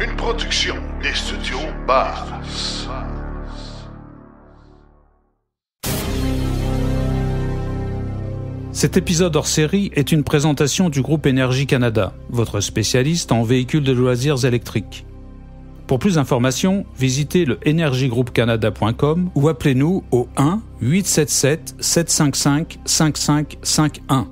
Une production des studios Bars. Cet épisode hors série est une présentation du groupe Énergie Canada, votre spécialiste en véhicules de loisirs électriques. Pour plus d'informations, visitez le energygroupecanada.com ou appelez-nous au 1 877 755 5551.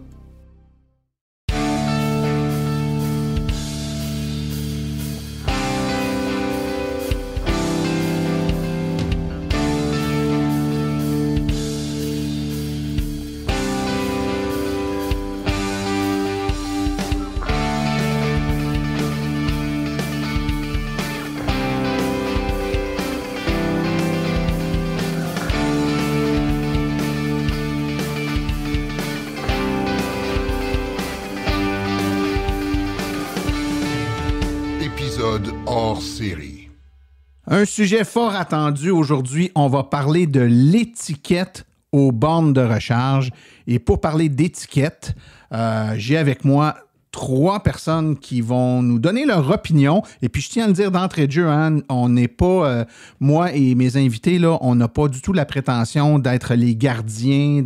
Un sujet fort attendu aujourd'hui, on va parler de l'étiquette aux bornes de recharge. Et pour parler d'étiquette, euh, j'ai avec moi trois personnes qui vont nous donner leur opinion. Et puis, je tiens à le dire d'entrée de jeu, on n'est pas, euh, moi et mes invités, là, on n'a pas du tout la prétention d'être les gardiens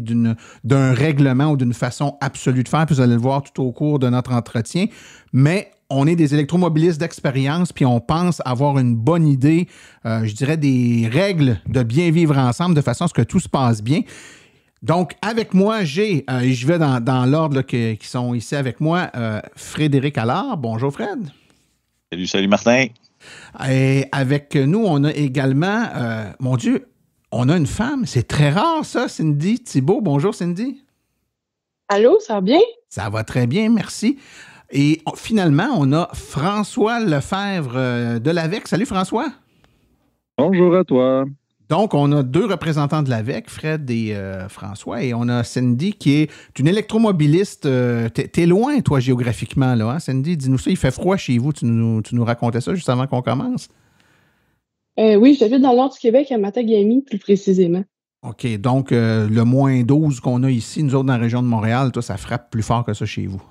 d'un règlement ou d'une façon absolue de faire. vous allez le voir tout au cours de notre entretien. Mais on est des électromobilistes d'expérience, puis on pense avoir une bonne idée, euh, je dirais, des règles de bien vivre ensemble de façon à ce que tout se passe bien. Donc, avec moi, j'ai, euh, et je vais dans, l'ordre qui sont ici avec moi, euh, Frédéric Allard. Bonjour, Fred. Salut, salut, Martin. Et avec nous, on a également, mon Dieu, on a une femme. C'est très rare, ça, Cindy Thibault. Bonjour, Cindy. Allô, ça va bien? Ça va très bien, merci. Et finalement, on a François Lefebvre euh, de l'AVEC. Salut François. Bonjour à toi. Donc, on a deux représentants de l'AVEC, Fred et euh, François, et on a Cindy qui est une électromobiliste. Euh, t'es loin, toi, géographiquement, là. Hein? Cindy, dis-nous ça, il fait froid chez vous. Tu nous, tu nous racontais ça juste avant qu'on commence. Oui, oui, j'habite dans nord du Québec, à Matagami, plus précisément. OK, donc le moins 12 qu'on a ici, nous autres, dans la région de Montréal, ça frappe plus fort que ça chez vous.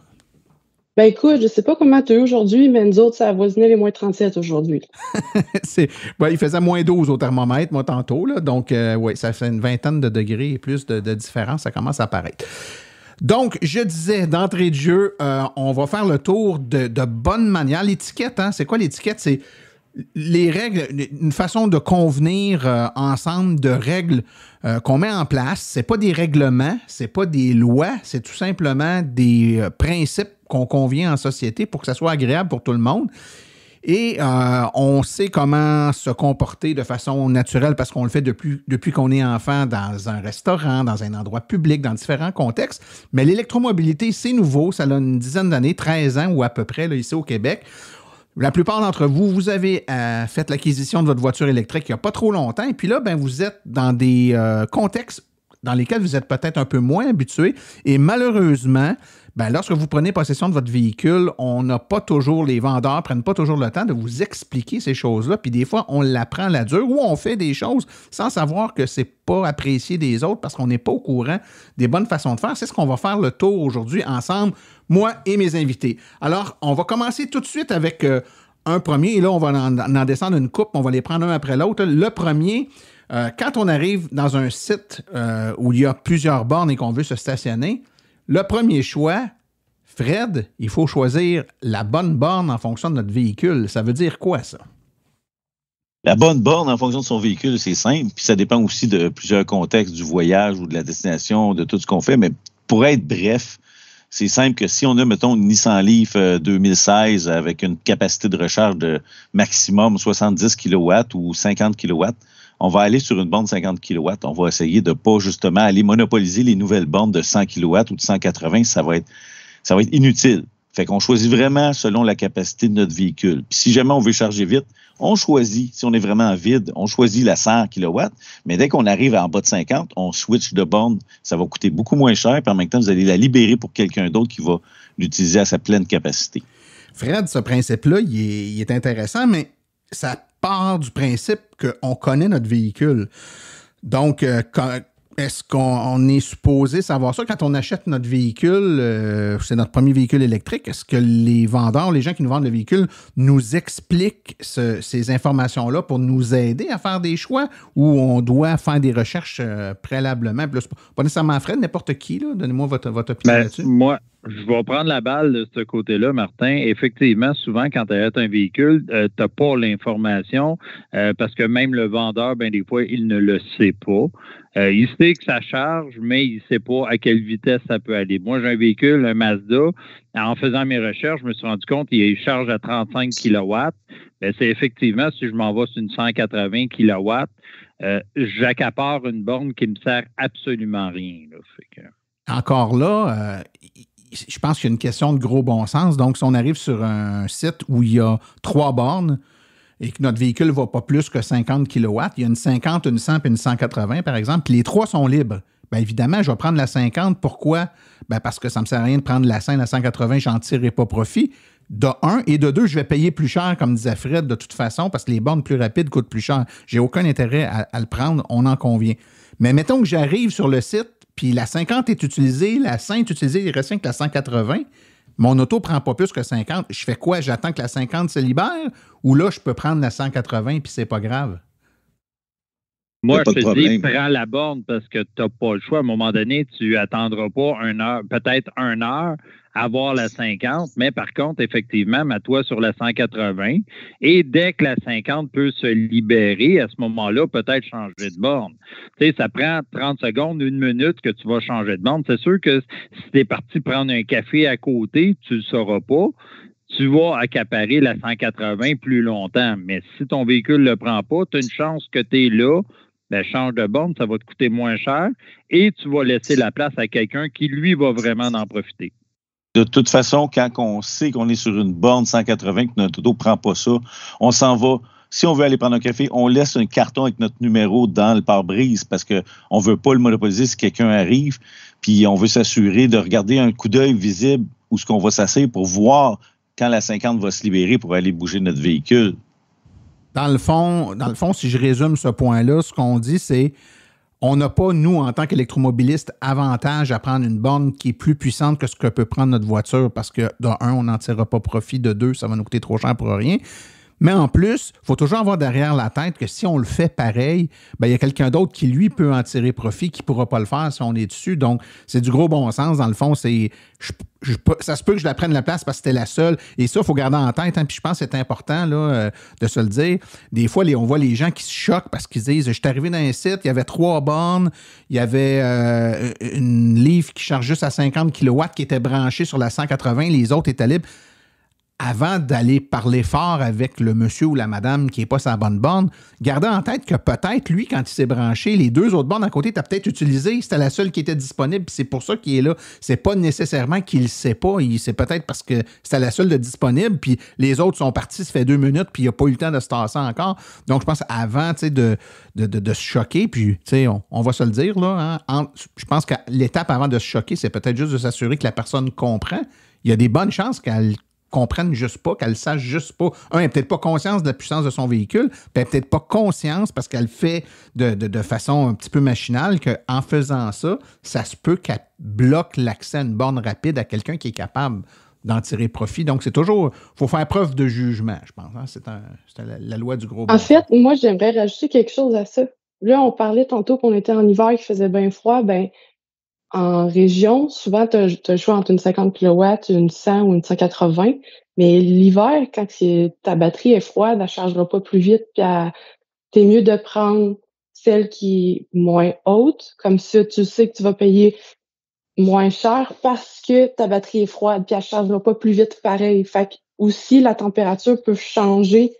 Ben écoute, je ne sais pas comment tu es aujourd'hui, mais nous autres, ça avoisinait les moins 37 aujourd'hui. c'est, il faisait moins 12 au thermomètre, moi, tantôt. donc, euh, oui, ça fait une vingtaine de degrés et plus de, différence. Ça commence à apparaître. Donc, je disais d'entrée de jeu, euh, on va faire le tour de, de bonne manière. L'étiquette, hein, c'est quoi l'étiquette? C'est les règles, une façon de convenir euh, ensemble de règles euh, qu'on met en place, c'est pas des règlements, c'est pas des lois, c'est tout simplement des euh, principes qu'on convient en société pour que ça soit agréable pour tout le monde. Et on sait comment se comporter de façon naturelle parce qu'on le fait depuis, depuis qu'on est enfant dans un restaurant, dans un endroit public, dans différents contextes. Mais l'électromobilité, c'est nouveau, ça a une dizaine d'années, 13 ans ou à peu près ici au Québec. La plupart d'entre vous, vous avez euh, fait l'acquisition de votre voiture électrique il n'y a pas trop longtemps, et puis là, ben, vous êtes dans des euh, contextes dans lesquels vous êtes peut-être un peu moins habitués et malheureusement, ben, lorsque vous prenez possession de votre véhicule, on n'a pas toujours, les vendeurs ne prennent pas toujours le temps de vous expliquer ces choses-là. Puis des fois, on l'apprend à la dure ou on fait des choses sans savoir que c'est pas apprécié des autres parce qu'on n'est pas au courant des bonnes façons de faire. C'est ce qu'on va faire le tour aujourd'hui ensemble, moi et mes invités. Alors, on va commencer tout de suite avec euh, un premier. Et là, on va en, descendre une coupe. On va les prendre un après l'autre. Le premier, euh, quand on arrive dans un site euh, où il y a plusieurs bornes et qu'on veut se stationner, le premier choix, Fred, il faut choisir la bonne borne en fonction de notre véhicule. Ça veut dire quoi, ça? La bonne borne en fonction de son véhicule, c'est simple, puis ça dépend aussi de plusieurs contextes, du voyage ou de la destination, de tout ce qu'on fait, mais pour être bref, c'est simple que si on a, mettons, une Nissan Leaf 2016 euh, avec une capacité de recharge de maximum 70 kW ou 50 kW, on va aller sur une bande 50 kW. On va essayer de pas justement aller monopoliser les nouvelles bandes de 100 kW ou de 180. Ça va être, ça va être inutile. Fait qu'on choisit vraiment selon la capacité de notre véhicule. si jamais on veut charger vite, on choisit, si on est vraiment vide, on choisit la 100 kW, mais dès qu'on arrive en bas de 50, on switch de bande. Ça va coûter beaucoup moins cher, puis en même temps, vous allez la libérer pour quelqu'un d'autre qui va l'utiliser à sa pleine capacité. Fred, ce principe-là, il, est intéressant, mais ça part du principe qu'on connaît notre véhicule. Donc, euh, est-ce qu'on est supposé savoir ça quand on achète notre véhicule, euh, c'est notre premier véhicule électrique, est-ce que les vendeurs, les gens qui nous vendent le véhicule nous expliquent ces informations-là pour nous aider à faire des choix ou on doit faire des recherches euh, préalablement? plus pas nécessairement Fred, n'importe qui, donnez-moi votre, votre opinion ben, là-dessus. Je vais prendre la balle de ce côté-là, Martin. Effectivement, souvent, quand tu as un véhicule, euh, tu n'as pas l'information euh, parce que même le vendeur, ben, des fois, il ne le sait pas. Euh, il sait que ça charge, mais il ne sait pas à quelle vitesse ça peut aller. Moi, j'ai un véhicule, un Mazda. En faisant mes recherches, je me suis rendu compte qu'il charge à 35 kW. Ben, c'est effectivement, si je m'en sur une 180 kW, j'accapare une borne qui me sert absolument rien. Encore là, je pense qu'il y a une question de gros bon sens. Donc, si on arrive sur un site où il y a trois bornes et que notre véhicule ne va pas plus que 50 kW, il y a une 50, une 100 et une 180, par exemple, puis les trois sont libres. Bien évidemment, je vais prendre la 50. Pourquoi? Bien parce que ça ne me sert à rien de prendre la 100, la 180, je n'en tirerai pas profit. De un, et de deux, je vais payer plus cher, comme disait Fred, de toute façon, parce que les bornes plus rapides coûtent plus cher. J'ai aucun intérêt à le prendre, on en convient. Mais mettons que j'arrive sur le site puis la 50 est utilisée, la 5 est utilisée, il reste que la 180. Mon auto prend pas plus que 50. Je fais quoi? J'attends que la 50 se libère ou là, je peux prendre la 180 puis c'est pas grave? Moi, je te dis, prends la borne parce que tu n'as pas le choix. À un moment donné, tu attendras pas un heure, peut-être une heure, avoir la 50, mais par contre, effectivement, mets-toi sur la 180. Et dès que la 50 peut se libérer, à ce moment-là, peut-être changer de borne. Tu sais, ça prend 30 secondes, une minute que tu vas changer de borne. C'est sûr que si tu es parti prendre un café à côté, tu ne le sauras pas tu vas accaparer la 180 plus longtemps. Mais si ton véhicule le prend pas, tu as une chance que tu es là, ben change de borne, ça va te coûter moins cher et tu vas laisser la place à quelqu'un qui, lui, va vraiment en profiter de toute façon, quand on sait qu'on est sur une borne 180, que notre auto ne prend pas ça, on s'en va. Si on veut aller prendre un café, on laisse un carton avec notre numéro dans le pare-brise parce qu'on ne veut pas le monopoliser si quelqu'un arrive. Puis on veut s'assurer de regarder un coup d'œil visible où ce qu'on va s'asseoir pour voir quand la 50 va se libérer pour aller bouger notre véhicule. Dans le fond, dans le fond si je résume ce point-là, ce qu'on dit, c'est on n'a pas, nous, en tant qu'électromobilistes, avantage à prendre une borne qui est plus puissante que ce que peut prendre notre voiture parce que, d'un, on n'en tirera pas profit, de deux, ça va nous coûter trop cher pour rien. Mais en plus, il faut toujours avoir derrière la tête que si on le fait pareil, ben, il y a quelqu'un d'autre qui, lui, peut en tirer profit, qui ne pourra pas le faire si on est dessus. Donc, c'est du gros bon sens. Dans le fond, c'est ça se peut que je la prenne la place parce que c'était la seule. Et ça, il faut garder en tête. Hein, puis je pense que c'est important là, euh, de se le dire. Des fois, on voit les gens qui se choquent parce qu'ils disent Je suis arrivé dans un site, il y avait trois bornes, il y avait euh, une livre qui charge juste à 50 kW qui était branchée sur la 180, les autres étaient libres avant d'aller parler fort avec le monsieur ou la madame qui n'est pas sa bonne borne, gardez en tête que peut-être lui, quand il s'est branché, les deux autres bornes à côté, tu as peut-être utilisé, c'était la seule qui était disponible, c'est pour ça qu'il est là. C'est pas nécessairement qu'il ne sait pas, c'est peut-être parce que c'était la seule de disponible, puis les autres sont partis, ça fait deux minutes, puis il n'a pas eu le temps de se tasser encore. Donc, je pense avant de, de, de, se choquer, puis on, on, va se le dire, là, hein, je pense que l'étape avant de se choquer, c'est peut-être juste de s'assurer que la personne comprend il y a des bonnes chances qu'elle comprenne juste pas, qu'elle sache juste pas. Un, elle peut-être pas conscience de la puissance de son véhicule, puis elle peut-être pas conscience parce qu'elle fait de, façon un petit peu machinale qu'en faisant ça, ça se peut qu'elle bloque l'accès à une borne rapide à quelqu'un qui est capable d'en tirer profit. Donc, c'est toujours, il faut faire preuve de jugement, je pense. Hein. C'est, la, loi du gros. En fait, moi, j'aimerais rajouter quelque chose à ça. Là, on parlait tantôt qu'on était en hiver, qu'il faisait bien froid. Ben, en région, souvent, tu as, choix entre une 50 kW, une 100 ou une 180. Mais l'hiver, quand ta batterie est froide, elle ne chargera pas plus vite. Puis es mieux de prendre celle qui est moins haute. Comme ça, tu sais que tu vas payer moins cher parce que ta batterie est froide. Puis elle ne chargera pas plus vite pareil. Fait aussi, la température peut changer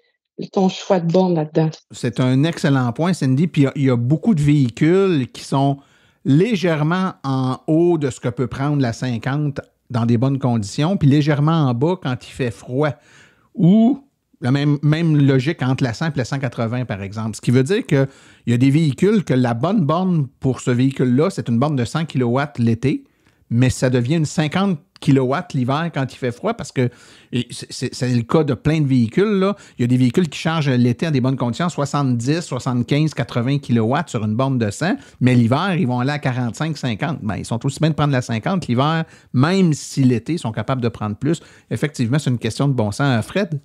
ton choix de borne là-dedans. C'est un excellent point, Cindy. Puis il y, a beaucoup de véhicules qui sont légèrement en haut de ce que peut prendre la 50 dans des bonnes conditions, puis légèrement en bas quand il fait froid. Ou la même, même logique entre la 100 et la 180, par exemple. Ce qui veut dire qu'il y a des véhicules que la bonne borne pour ce véhicule-là, c'est une borne de 100 kW l'été, mais ça devient une 50 kilowatts l'hiver quand il fait froid parce que c'est le cas de plein de véhicules. Il y a des véhicules qui chargent l'été à des bonnes conditions 70, 75, 80 kW sur une borne de 100, mais l'hiver, ils vont aller à 45, 50. Ben, ils sont aussi bien de prendre la 50 l'hiver, même si l'été, ils sont capables de prendre plus. Effectivement, c'est une question de bon sens. Hein, Fred?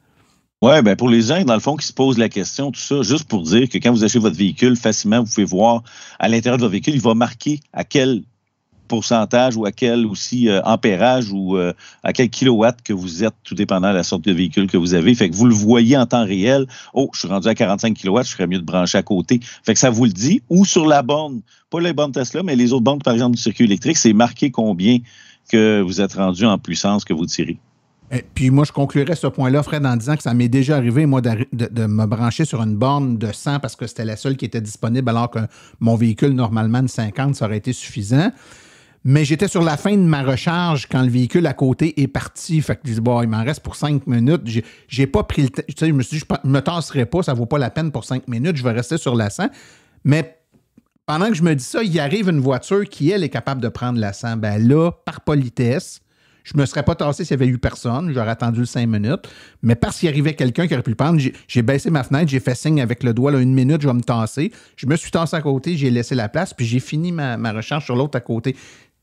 Oui, ben pour les gens, dans le fond, qui se posent la question, tout ça, juste pour dire que quand vous achetez votre véhicule, facilement, vous pouvez voir à l'intérieur de votre véhicule, il va marquer à quel pourcentage ou à quel aussi euh, ampérage ou euh, à quel kilowatt que vous êtes, tout dépendant de la sorte de véhicule que vous avez. Fait que vous le voyez en temps réel. Oh, je suis rendu à 45 kilowatts, je ferais mieux de brancher à côté. Fait que ça vous le dit. Ou sur la borne, pas les bornes Tesla, mais les autres bornes, par exemple, du circuit électrique, c'est marqué combien que vous êtes rendu en puissance que vous tirez. Et eh, puis moi, je conclurai ce point-là, Fred, en disant que ça m'est déjà arrivé, moi, de, de, me brancher sur une borne de 100 parce que c'était la seule qui était disponible, alors que mon véhicule, normalement, de 50, ça aurait été suffisant mais j'étais sur la fin de ma recharge quand le véhicule à côté est parti. Fait que bon, il m'en reste pour cinq minutes. J'ai, pas pris le temps. je me suis dit, je me tasserai pas, ça vaut pas la peine pour cinq minutes, je vais rester sur la 100. Mais pendant que je me dis ça, il arrive une voiture qui, elle, est capable de prendre la 100. Ben là, par politesse, je me serais pas tassé s'il y avait eu personne. J'aurais attendu cinq minutes. Mais parce qu'il arrivait quelqu'un qui aurait pu le prendre, j'ai, baissé ma fenêtre, j'ai fait signe avec le doigt, là, une minute, je vais me tasser. Je me suis tassé à côté, j'ai laissé la place, puis j'ai fini ma, ma recherche sur l'autre à côté.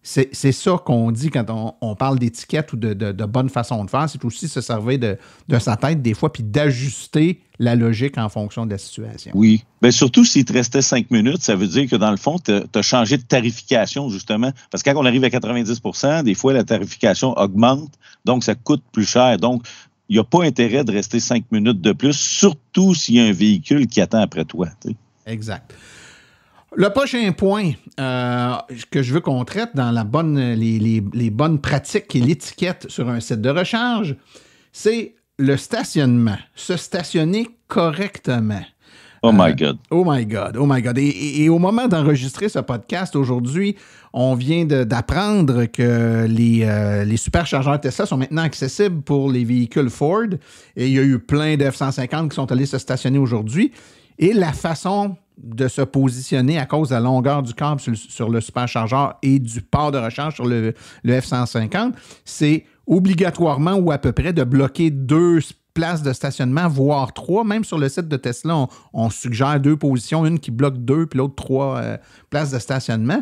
C'est ça qu'on dit quand on, parle d'étiquette ou de, bonne façon de faire. C'est aussi se servir de, sa tête des fois, puis d'ajuster la logique en fonction de la situation. Oui. mais surtout s'il te restait cinq minutes, ça veut dire que dans le fond, tu as, changé de tarification, justement. Parce que quand on arrive à 90 des fois, la tarification augmente, donc ça coûte plus cher. Donc, il n'y a pas intérêt de rester cinq minutes de plus, surtout s'il y a un véhicule qui attend après toi. Exact. Le prochain point euh, que je veux qu'on traite dans la bonne, les, bonnes pratiques et l'étiquette sur un site de recharge, c'est le stationnement. Se stationner correctement. Oh my euh, God. oh my God. Oh my God. Et, au moment d'enregistrer ce podcast aujourd'hui, on vient d'apprendre que euh, les, superchargeurs Tesla sont maintenant accessibles pour les véhicules Ford. Et il y a eu plein de 150 qui sont allés se stationner aujourd'hui. Et la façon de se positionner à cause de la longueur du câble sur, le superchargeur et du port de recharge sur le, F-150, c'est obligatoirement ou à peu près de bloquer deux places de stationnement, voire trois. Même sur le site de Tesla, on, suggère deux positions, une qui bloque deux, puis l'autre trois euh, places de stationnement.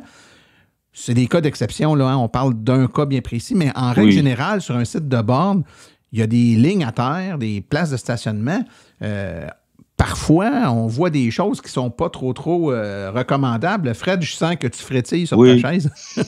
C'est des cas d'exception, là. Hein. On parle d'un cas bien précis, mais en règle générale, sur un site de borne, il y a des lignes à terre, des places de stationnement. Euh, parfois, on voit des choses qui ne sont pas trop, trop euh, recommandables. Fred, je sens que tu frétilles sur ta chaise.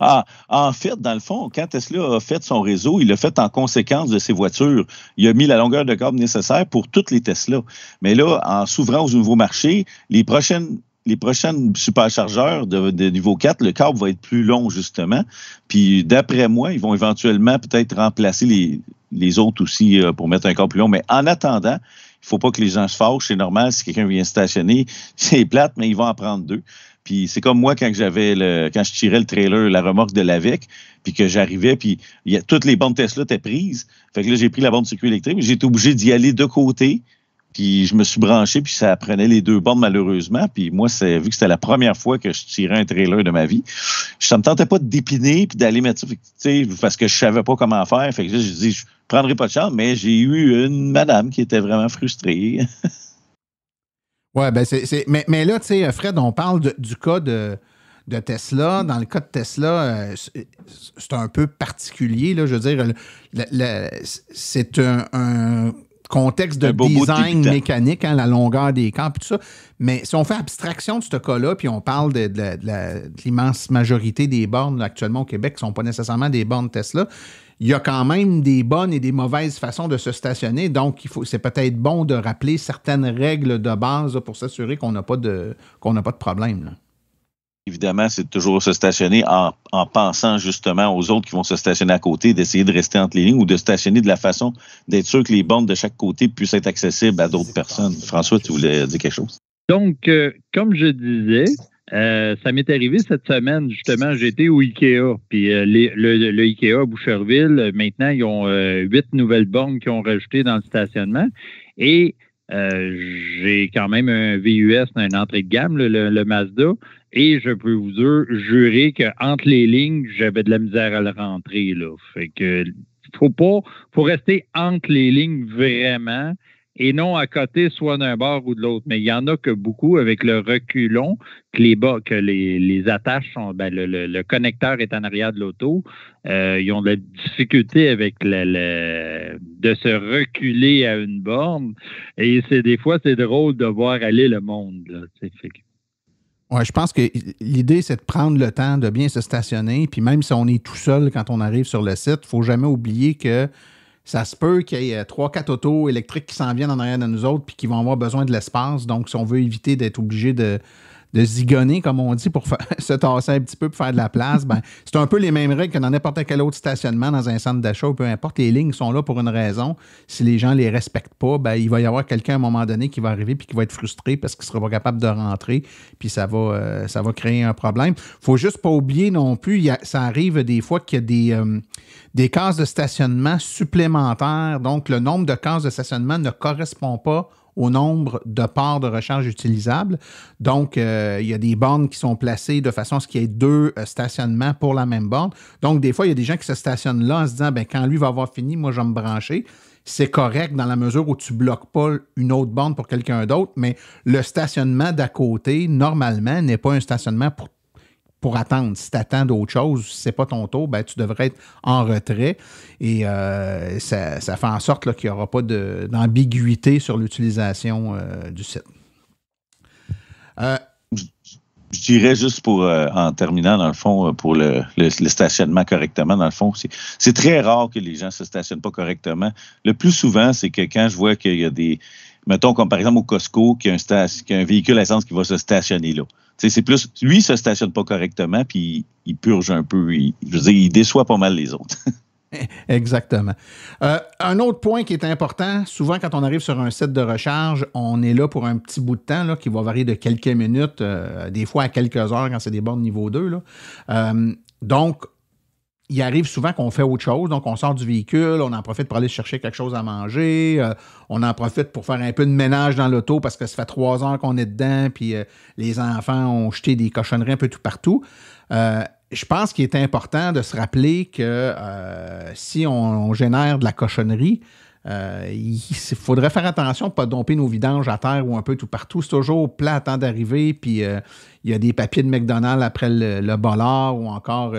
Ah, en fait, dans le fond, quand Tesla a fait son réseau, il l'a fait en conséquence de ses voitures. Il a mis la longueur de câble nécessaire pour toutes les Tesla. Mais là, en s'ouvrant aux nouveaux marchés, les prochaines les prochaines superchargeurs de, niveau 4, le câble va être plus long, justement. Puis, d'après moi, ils vont éventuellement peut-être remplacer les, autres aussi euh, pour mettre un câble plus long. Mais en attendant, faut pas que les gens se fâchent, c'est normal si quelqu'un vient stationner, c'est plate, mais ils vont en prendre deux. Puis c'est comme moi quand j'avais le quand je tirais le trailer, la remorque de l'AVEC, puis que j'arrivais, puis y a, toutes les bandes Tesla étaient prises. Fait que là, j'ai pris la bande circuit électrique, j'ai été obligé d'y aller de côté puis je me suis branché, puis ça prenait les deux bombes, malheureusement. Puis moi, c'est vu que c'était la première fois que je tirais un trailer de ma vie, ne me tentais pas de dépiner puis d'aller mettre ça, parce que je savais pas comment faire. Fait que je dit, je prendrai pas de chance, mais j'ai eu une madame qui était vraiment frustrée. ouais, ben c'est, mais, là, tu sais, Fred, on parle du cas de, Tesla. Dans le cas de Tesla, euh, c'est un peu particulier. Là, je veux dire, c'est un, contexte de design mécanique, hein, la longueur des camps, tout ça. Mais si on fait abstraction de ce cas-là, puis on parle de, l'immense majorité des bornes actuellement au Québec qui ne sont pas nécessairement des bornes Tesla, il y a quand même des bonnes et des mauvaises façons de se stationner. Donc, il faut, c'est peut-être bon de rappeler certaines règles de base pour s'assurer qu'on n'a pas de qu'on n'a pas de problème évidemment, c'est toujours se stationner en, pensant justement aux autres qui vont se stationner à côté, d'essayer de rester entre les lignes ou de stationner de la façon d'être sûr que les bornes de chaque côté puissent être accessibles à d'autres personnes. François, tu voulais dire quelque chose? Donc, euh, comme je disais, euh, ça m'est arrivé cette semaine, justement, j'étais au IKEA. Puis euh, le, le, IKEA à Boucherville, maintenant, ils ont huit nouvelles bornes qui ont rajouté dans le stationnement. Et j'ai quand même un VUS, une entrée de gamme, le Mazda. Et je peux vous jurer qu'entre les lignes, j'avais de la misère à le rentrer. Là. Fait que faut pas, faut rester entre les lignes vraiment et non à côté soit d'un bord ou de l'autre. Mais il y en a que beaucoup avec le reculon, que les bas, que les, attaches sont, ben, le, connecteur est en arrière de l'auto. Euh, ils ont de la difficulté avec de se reculer à une borne. Et c'est des fois, c'est drôle de voir aller le monde. Là, oui, je pense que l'idée, c'est de prendre le temps de bien se stationner. Puis même si on est tout seul quand on arrive sur le site, il ne faut jamais oublier que ça se peut qu'il y ait euh, trois, quatre autos électriques qui s'en viennent en arrière de nous autres puis qui vont avoir besoin de l'espace. Donc, si on veut éviter d'être obligé de, de zigonner, comme on dit, pour se tasser un petit peu pour faire de la place, ben, c'est un peu les mêmes règles que dans n'importe quel autre stationnement, dans un centre d'achat, ou peu importe. Les lignes sont là pour une raison. Si les gens ne les respectent pas, ben, il va y avoir quelqu'un à un moment donné qui va arriver puis qui va être frustré parce qu'il ne sera pas capable de rentrer, puis ça va, euh, ça va créer un problème. faut juste pas oublier non plus, ça arrive des fois qu'il y a des, euh, des cases de stationnement supplémentaires. Donc, le nombre de cases de stationnement ne correspond pas au nombre de parts de recharge utilisables. Donc, euh, il y a des bornes qui sont placées de façon à ce qu'il y ait deux euh, stationnements pour la même borne. Donc, des fois, il y a des gens qui se stationnent là en se disant, ben, quand lui va avoir fini, moi, je vais me brancher. C'est correct dans la mesure où tu bloques pas une autre borne pour quelqu'un d'autre, mais le stationnement d'à côté, normalement, n'est pas un stationnement pour pour attendre. Si tu attends d'autres chose, si c'est pas ton tour, ben, tu devrais être en retrait. Et euh, ça, fait en sorte qu'il n'y aura pas d'ambiguïté sur l'utilisation euh, du site. Euh, je dirais juste pour en terminant, dans le fond, pour le, stationnement correctement, dans le fond, c'est très rare que les gens ne se stationnent pas correctement. Le plus souvent, c'est que quand je vois qu'il y a des. Mettons comme par exemple au Costco, qu'il y un, y a un véhicule à essence qui va se stationner là c'est plus, lui, il se stationne pas correctement, puis il purge un peu. Il, je veux il déçoit pas mal les autres. Exactement. Euh, un autre point qui est important, souvent quand on arrive sur un set de recharge, on est là pour un petit bout de temps là, qui va varier de quelques minutes, euh, des fois à quelques heures quand c'est des bornes niveau 2. Là. Euh, donc, il arrive souvent qu'on fait autre chose, donc on sort du véhicule, on en profite pour aller chercher quelque chose à manger, euh, on en profite pour faire un peu de ménage dans l'auto parce que ça fait trois heures qu'on est dedans, puis euh, les enfants ont jeté des cochonneries un peu tout partout. Euh, je pense qu'il est important de se rappeler que si on, génère de la cochonnerie, il faudrait faire attention de ne pas domper nos vidanges à terre ou un peu tout partout. C'est toujours plat à temps d'arriver, puis il y a des papiers de McDonald's après le, bolard ou encore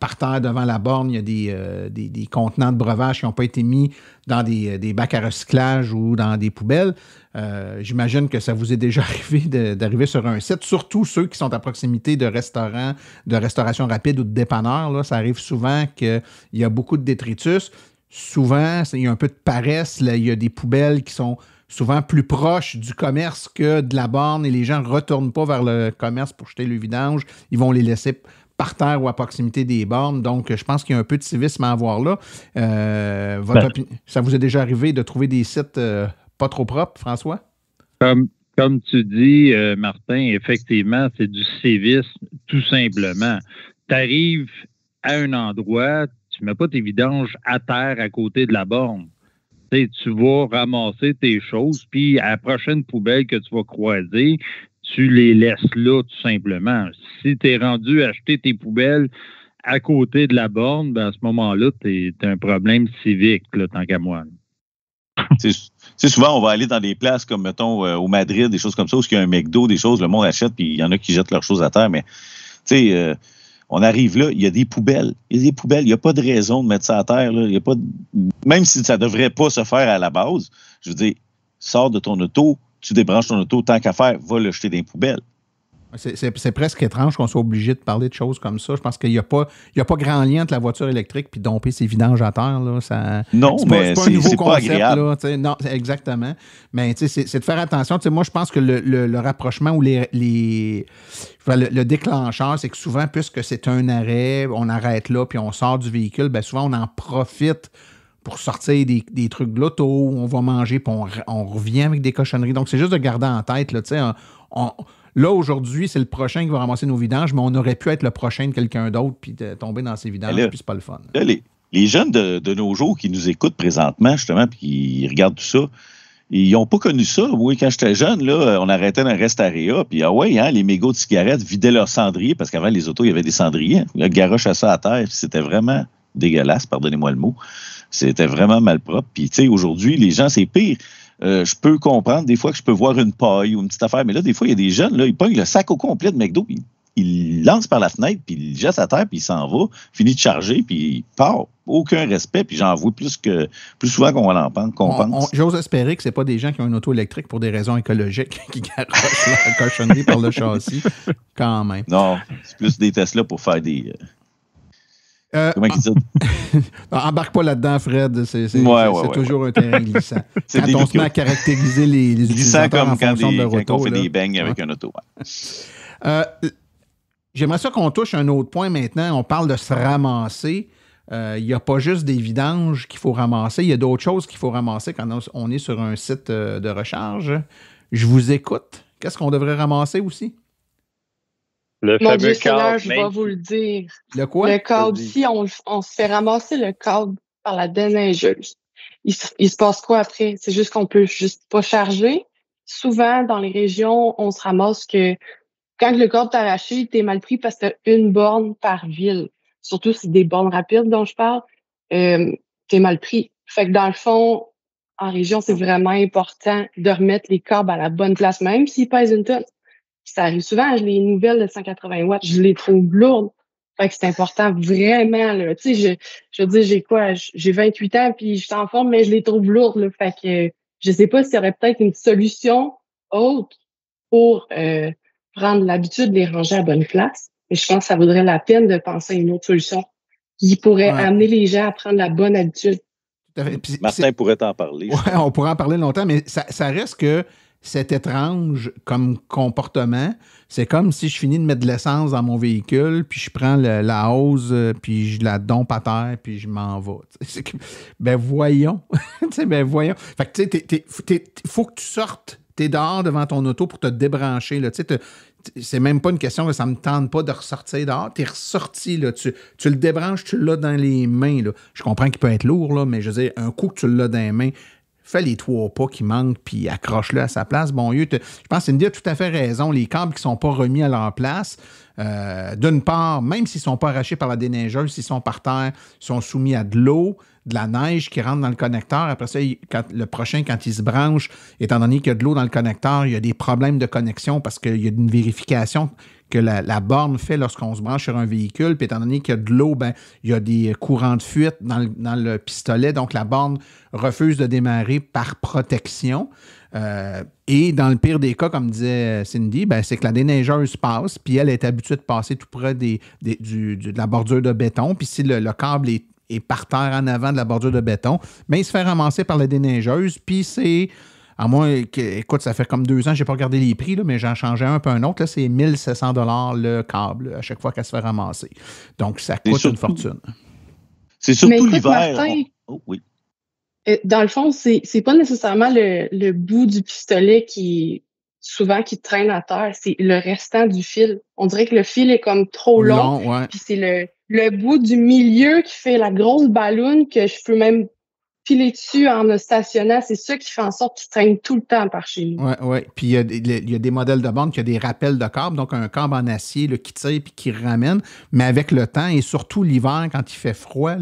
par terre devant la borne, il y a des, euh, contenants de breuvages qui n'ont pas été mis dans euh, des, bacs à recyclage ou dans des poubelles. Euh, j'imagine que ça vous est déjà arrivé d'arriver sur un site, surtout ceux qui sont à proximité de restaurants, de restauration rapide ou de dépanneurs. Là, ça arrive souvent qu'il y a beaucoup de détritus. Souvent, il y a un peu de paresse. il y a des poubelles qui sont souvent plus proches du commerce que de la borne et les gens ne retournent pas vers le commerce pour jeter le vidange. Ils vont les laisser par terre ou à proximité des bornes. Donc, je pense qu'il y a un peu de civisme à avoir là. Euh, ben, ça vous est déjà arrivé de trouver des sites euh, pas trop propres, François? Comme, tu dis, euh, Martin, effectivement, c'est du civisme tout simplement. Tu arrives à un endroit, tu ne mets pas tes vidanges à terre à côté de la borne. tu vas ramasser tes choses, puis à la prochaine poubelle que tu vas croiser, tu les laisses là, tout simplement. Si tu es rendu acheter tes poubelles à côté de la borne, ben à ce moment-là, tu as un problème civique, là, tant qu'à moi. C'est souvent, on va aller dans des places comme, mettons, euh, au Madrid, des choses comme ça, où il y a un McDo, des choses, le monde achète, puis il y en a qui jettent leurs choses à terre, mais, tu sais, euh, on arrive là, il y a des poubelles. Il y a des poubelles. Il n'y a pas de raison de mettre ça à terre. Même si ça ne devrait pas se faire à la base, je veux dire, sors de ton auto, tu débranches ton auto, tant qu'à faire, va le jeter dans les poubelles. C'est presque étrange qu'on soit obligé de parler de choses comme ça. Je pense qu'il n'y a, pas, il a pas grand lien entre la voiture électrique puis domper ses vidanges à terre. Là. Ça, non, mais c'est pas, pas, agréable. Là, non, exactement. Mais c'est de faire attention. moi, je pense que le, rapprochement ou les, le, déclencheur, c'est que souvent, puisque c'est un arrêt, on arrête là puis on sort du véhicule, ben, souvent, on en profite pour sortir des, trucs de l'auto, on va manger, puis on, revient avec des cochonneries. Donc, c'est juste de garder en tête, là, tu sais, Là, aujourd'hui, c'est le prochain qui va ramasser nos vidanges, mais on aurait pu être le prochain de quelqu'un d'autre puis tomber dans ces vidanges, puis c'est pas le fun. les, jeunes de, nos jours qui nous écoutent présentement, justement, puis qui regardent tout ça, ils n'ont pas connu ça. Oui, quand j'étais jeune, là, on arrêtait dans un restaria, puis ah ouais, hein, les mégots de cigarettes vidaient leurs cendriers, parce qu'avant les autos, il y avait des cendriers. Hein. le garoche à ça à terre, c'était vraiment dégueulasse, pardonnez-moi le mot. C'était vraiment malpropre. Puis, tu sais, aujourd'hui, les gens, c'est pire. Euh, je peux comprendre des fois que je peux voir une paille ou une petite affaire, mais là, des fois, il y a des jeunes, là, ils pognent le sac au complet de McDo, ils lancent par la fenêtre, puis il jettent à terre, puis il s'en va, finit de charger, puis il part. Aucun respect, puis j'en vois plus que plus souvent qu'on l'en pense. Qu'on pense. j'ose espérer que ce pas des gens qui ont une auto électrique pour des raisons écologiques qui garochent la cochonnerie par le châssis, quand même. Non, c'est plus des Tesla pour faire des, euh, euh, Comment embarque pas là-dedans, Fred. C'est toujours un terrain glissant. quand on se met à caractériser les, utilisateurs en fonction de leur quand on fait des bangs avec un auto. Euh, j'aimerais ça qu'on touche un autre point maintenant. On parle de se ramasser. Euh, il n'y a pas juste des vidanges qu'il faut ramasser, il y a d'autres choses qu'il faut ramasser quand on est sur un site de recharge. Je vous écoute. Qu'est-ce qu'on devrait ramasser aussi? Le Mon je vais vous le dire. Le quoi? Le câble. Si on, on se fait ramasser le câble par la déneigeuse, il, il se passe quoi après? C'est juste qu'on peut juste pas charger. Souvent, dans les régions, on se ramasse que quand le câble est arraché, t'es mal pris parce que t'as une borne par ville. Surtout si des bornes rapides dont je parle, euh, t'es mal pris. Fait que dans le fond, en région, c'est vraiment important de remettre les câbles à la bonne place, même s'ils pèsent une tonne ça arrive souvent, les nouvelles de 180 watts, je les trouve lourdes. Fait que c'est important vraiment, là. Tu sais, je, je veux dire, j'ai quoi? J'ai 28 ans, puis je suis en forme, mais je les trouve lourdes, Fait que je sais pas s'il y aurait peut-être une solution autre pour euh, prendre l'habitude de les ranger à bonne place. Mais je pense que ça vaudrait la peine de penser à une autre solution qui pourrait amener les gens à prendre la bonne habitude. Martin pourrait t'en parler. Ouais, on pourrait en parler longtemps, mais ça, ça reste que c'est étrange comme comportement. C'est comme si je finis de mettre de l'essence dans mon véhicule, puis je prends la hausse, euh, puis je la dompe à terre, puis je m'en vais. ben voyons. ben voyons. Fait que tu sais, faut que tu sortes. T'es dehors devant ton auto pour te débrancher. Là. Tu c'est même pas une question, ça me tente pas de ressortir dehors. T'es ressorti, là, tu, tu, le débranches, tu l'as dans les mains. Là. Je comprends qu'il peut être lourd, là, mais je veux dire, un coup que tu l'as dans les mains, fais les trois pas qui manquent, puis accroche-le à sa place. Bon, je pense que Cindy a tout à fait raison. Les câbles qui ne sont pas remis à leur place, euh, d'une part, même s'ils ne sont pas arrachés par la déneigeuse, s'ils sont par terre, ils sont soumis à de l'eau, de la neige qui rentre dans le connecteur. Après ça, le prochain, quand il se branche, étant donné qu'il y a de l'eau dans le connecteur, il y a des problèmes de connexion parce qu'il y a une vérification que la, borne fait lorsqu'on se branche sur un véhicule. Puis étant donné qu'il y a de l'eau, ben, il y a des courants de fuite dans le, pistolet. Donc, la borne refuse de démarrer par protection. Euh, et dans le pire des cas, comme disait Cindy, ben, c'est que la déneigeuse passe, puis elle est habituée de passer tout près de la bordure de béton. Puis si le, câble est, par terre en avant de la bordure de béton, ben, il se fait ramasser par la déneigeuse. Puis c'est. À moins que, écoute, ça fait comme deux ans, j'ai pas regardé les prix, mais j'en changeais un peu un autre. Là, c'est dollars le câble à chaque fois qu'elle se fait ramasser. Donc, ça coûte une fortune. C'est surtout l'hiver. Oh, oh, oui. Euh, dans le fond, c'est, c'est pas nécessairement le, le, bout du pistolet qui souvent qui traîne à terre, c'est le restant du fil. On dirait que le fil est comme trop long, puis c'est le, le bout du milieu qui fait la grosse balloune que je peux même les dessus en le stationnant, c'est ça qui fait en sorte qu'il traîne tout le temps par chez nous. Oui, oui. Puis il y, a des, modèles de bornes qui ont des rappels de câbles, donc un câble en acier le qui tire puis qui ramène. Mais avec le temps et surtout l'hiver, quand il fait froid,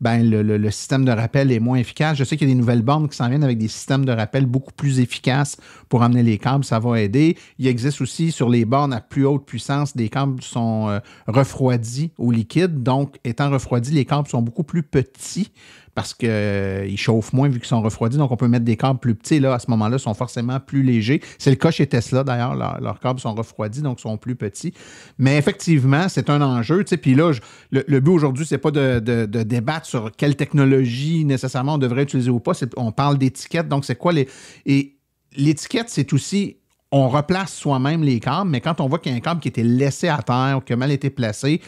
ben, le, système de rappel est moins efficace. Je sais qu'il y a des nouvelles bornes qui s'en viennent avec des systèmes de rappel beaucoup plus efficaces pour amener les câbles. Ça va aider. Il existe aussi sur les bornes à plus haute puissance, des câbles sont euh, refroidis au liquide. Donc, étant refroidis, les câbles sont beaucoup plus petits parce qu'ils euh, chauffent moins vu qu'ils sont refroidis. Donc, on peut mettre des câbles plus petits. Là, à ce moment-là, sont forcément plus légers. C'est le cas chez Tesla, d'ailleurs. leurs câbles sont refroidis, donc sont plus petits. Mais effectivement, c'est un enjeu. Puis là, le, but aujourd'hui, c'est pas de, débattre sur quelle technologie nécessairement on devrait utiliser ou pas. On parle d'étiquette. Donc, c'est quoi les. Et l'étiquette, c'est aussi on replace soi-même les câbles, mais quand on voit qu'il y a un câble qui était laissé à terre ou qui a mal été placé,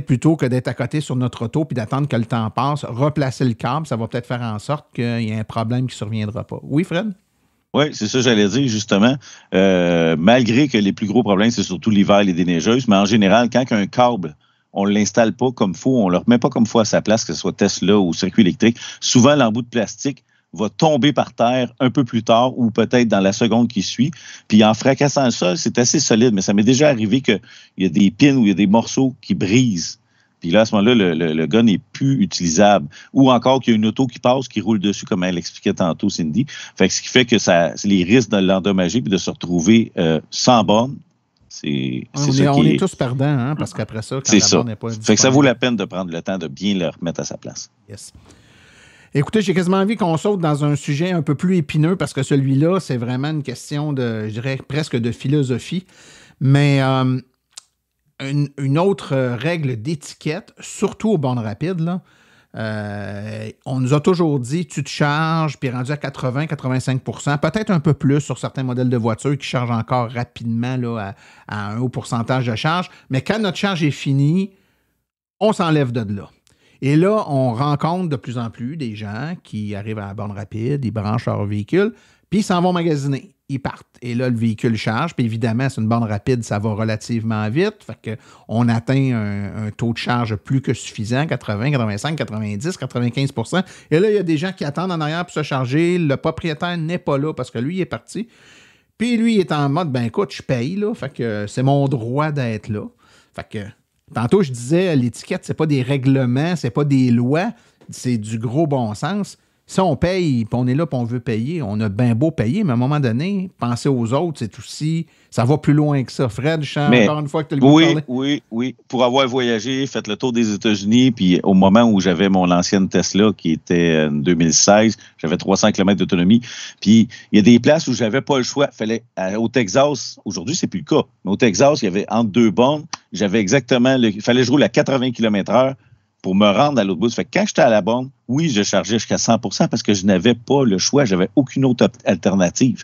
plutôt que d'être à côté sur notre auto puis d'attendre que le temps passe, replacer le câble, ça va peut-être faire en sorte qu'il y ait un problème qui ne surviendra pas. Oui, Fred? Oui, c'est ça que j'allais dire, justement. Euh, malgré que les plus gros problèmes, c'est surtout l'hiver, les déneigeuses, mais en général, quand un câble, on ne l'installe pas comme faut, on ne le remet pas comme faut à sa place, que ce soit Tesla ou circuit électrique, souvent l'embout de plastique va tomber par terre un peu plus tard ou peut-être dans la seconde qui suit. Puis en fracassant le sol, c'est assez solide, mais ça m'est déjà arrivé qu'il y a des pins ou il y a des morceaux qui brisent. Puis là, à ce moment-là, le, le, gars n'est plus utilisable. Ou encore qu'il y a une auto qui passe, qui roule dessus, comme elle l'expliquait tantôt, Cindy. Fait que ce qui fait que ça, les risques de l'endommager puis de se retrouver euh, sans borne, c'est On, est, on est, tous perdants, hein, parce qu'après ça, quand la borne n'est pas Fait que ça vaut la peine de prendre le temps de bien le remettre à sa place. Yes. Écoutez, j'ai quasiment envie qu'on saute dans un sujet un peu plus épineux parce que celui-là, c'est vraiment une question de, je dirais, presque de philosophie. Mais euh, une, autre euh, règle d'étiquette, surtout aux bornes rapides, euh, on nous a toujours dit tu te charges, puis rendu à 80-85 peut-être un peu plus sur certains modèles de voitures qui chargent encore rapidement à, un haut pourcentage de charge. Mais quand notre charge est finie, on s'enlève de là. Et là, on rencontre de plus en plus des gens qui arrivent à la borne rapide, ils branchent leur véhicule, puis ils s'en vont magasiner. Ils partent. Et là, le véhicule charge. Puis évidemment, c'est une borne rapide, ça va relativement vite. Fait qu'on atteint un, taux de charge plus que suffisant, 80, 85, 90, 95 Et là, il y a des gens qui attendent en arrière pour se charger. Le propriétaire n'est pas là parce que lui, il est parti. Puis lui, il est en mode, ben écoute, je paye, là. Fait que c'est mon droit d'être là. Fait que Tantôt, je disais, l'étiquette, c'est pas des règlements, c'est pas des lois, c'est du gros bon sens. Si on paye, on est là, puis on veut payer, on a bien beau payer, mais à un moment donné, penser aux autres, c'est aussi. Ça va plus loin que ça. Fred, je sens encore une fois que tu le Oui, oui, oui. Pour avoir voyagé, fait le tour des États-Unis, puis au moment où j'avais mon ancienne Tesla, qui était en euh, 2016, j'avais 300 km d'autonomie. Puis il y a des places où j'avais pas le choix. Fallait, euh, au Texas, aujourd'hui, c'est plus le cas, mais au Texas, il y avait entre deux bornes, j'avais exactement. Il fallait que je roule à 80 km/h pour me rendre à l'autre bout. Fait quand j'étais à la borne, oui, je chargeais jusqu'à 100 parce que je n'avais pas le choix, j'avais aucune autre alternative.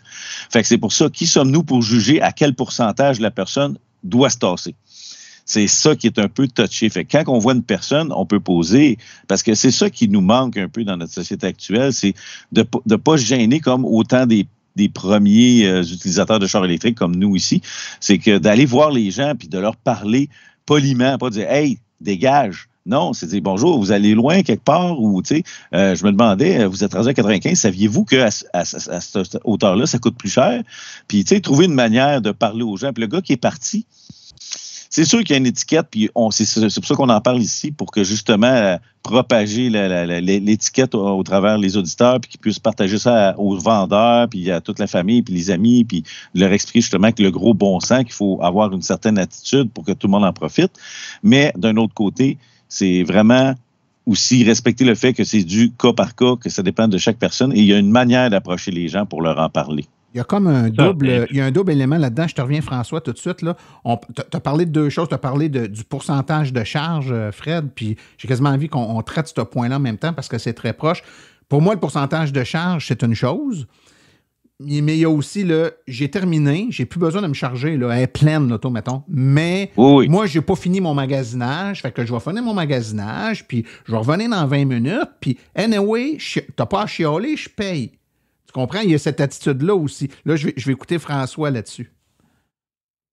Fait c'est pour ça, qui sommes-nous pour juger à quel pourcentage la personne doit se tasser? C'est ça qui est un peu touché. Fait quand on voit une personne, on peut poser, parce que c'est ça qui nous manque un peu dans notre société actuelle, c'est de ne pas se gêner comme autant des, premiers euh, utilisateurs de chars électriques comme nous ici, c'est que d'aller voir les gens puis de leur parler poliment, pas dire Hey, dégage, non, c'est dire bonjour, vous allez loin quelque part ou, tu sais, euh, je me demandais, euh, vous êtes à 95, saviez-vous qu'à cette hauteur-là, ça coûte plus cher? Puis, tu sais, trouver une manière de parler aux gens. Puis le gars qui est parti, c'est sûr qu'il y a une étiquette, puis on, c'est, pour ça qu'on en parle ici, pour que justement euh, propager l'étiquette au, travers les auditeurs, puis qu'ils puissent partager ça aux vendeurs, puis à toute la famille, puis les amis, puis leur expliquer justement que le gros bon sens, qu'il faut avoir une certaine attitude pour que tout le monde en profite. Mais d'un autre côté, c'est vraiment aussi respecter le fait que c'est du cas par cas, que ça dépend de chaque personne et il y a une manière d'approcher les gens pour leur en parler. Il y a comme un double, il y a un double élément là-dedans. Je te reviens, François, tout de suite. Tu as parlé de deux choses. Tu as parlé du pourcentage de charge, euh, Fred, puis j'ai quasiment envie qu'on traite ce point-là en même temps parce que c'est très proche. Pour moi, le pourcentage de charge, c'est une chose mais il y a aussi le j'ai terminé, j'ai plus besoin de me charger, là, elle est pleine l'auto, mettons. Mais moi, je moi, j'ai pas fini mon magasinage, fait que je vais finir mon magasinage, puis je vais revenir dans 20 minutes, puis anyway, t'as pas à chialer, je paye. Tu comprends? Il y a cette attitude-là aussi. Là, je vais, écouter François là-dessus.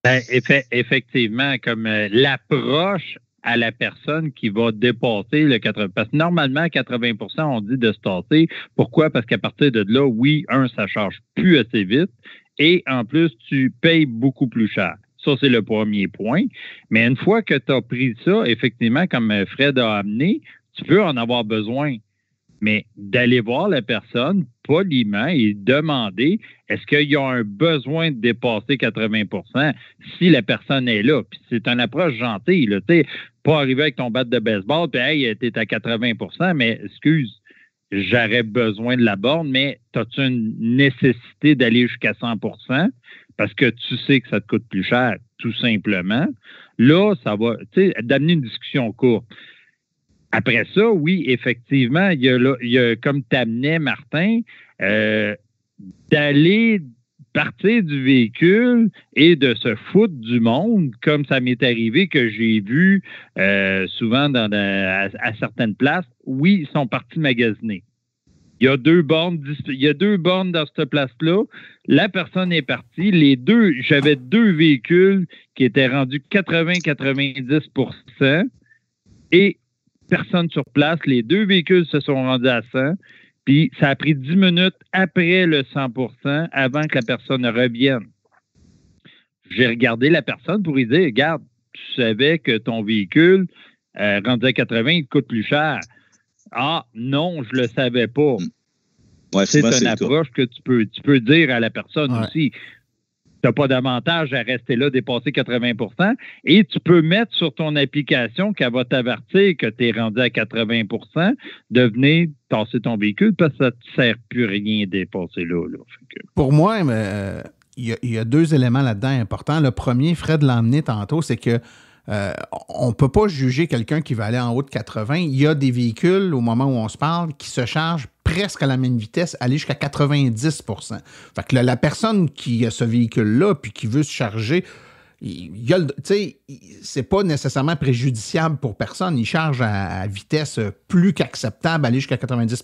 Ben, effectivement, comme euh, l'approche à la personne qui va dépasser le 80 Parce que normalement, 80 on dit de se tasser. Pourquoi? Parce qu'à partir de là, oui, un, ça charge plus assez vite et en plus, tu payes beaucoup plus cher. Ça, c'est le premier point. Mais une fois que tu as pris ça, effectivement, comme Fred a amené, tu peux en avoir besoin mais d'aller voir la personne poliment et demander est-ce qu'il y a un besoin de dépasser 80 si la personne est là. c'est une approche gentille, tu sais, pas arriver avec ton bat de baseball, puis hey, es à 80 mais excuse, j'aurais besoin de la borne, mais tu as-tu une nécessité d'aller jusqu'à 100 parce que tu sais que ça te coûte plus cher, tout simplement. Là, ça va, tu sais, d'amener une discussion courte. Après ça, oui, effectivement, il y a, comme t'amenais, Martin, euh, d'aller partir du véhicule et de se foutre du monde, comme ça m'est arrivé que j'ai vu euh, souvent à, certaines places. Oui, ils sont partis magasiner. Il y a deux bornes, il y a deux bornes dans cette place-là. La personne est partie. Les deux, j'avais deux véhicules qui étaient rendus 80-90 et personne sur place. Les deux véhicules se sont rendus à 100. Puis ça a pris 10 minutes après le 100 avant que la personne revienne. J'ai regardé la personne pour lui dire Regarde, tu savais que ton véhicule, rendait euh, rendu à 80, il coûte plus cher. Ah, non, je ne le savais pas. c'est une approche que tu peux, tu peux dire à la personne aussi tu n'as pas d'avantage à rester là, dépasser 80 et tu peux mettre sur ton application qu'elle va t'avertir que tu es rendu à 80 de venir tasser ton véhicule parce que ça ne te sert plus rien de dépasser là. Pour moi, euh, il y, y, a deux éléments là-dedans importants. Le premier, Fred l'a emmené tantôt, c'est que euh, on ne peut pas juger quelqu'un qui va aller en haut de 80. Il y a des véhicules, au moment où on se parle, qui se chargent presque à la même vitesse, aller jusqu'à 90 Fait que la, personne qui a ce véhicule-là, puis qui veut se charger, il, y c'est pas nécessairement préjudiciable pour personne. Il charge à vitesse plus qu'acceptable, aller jusqu'à 90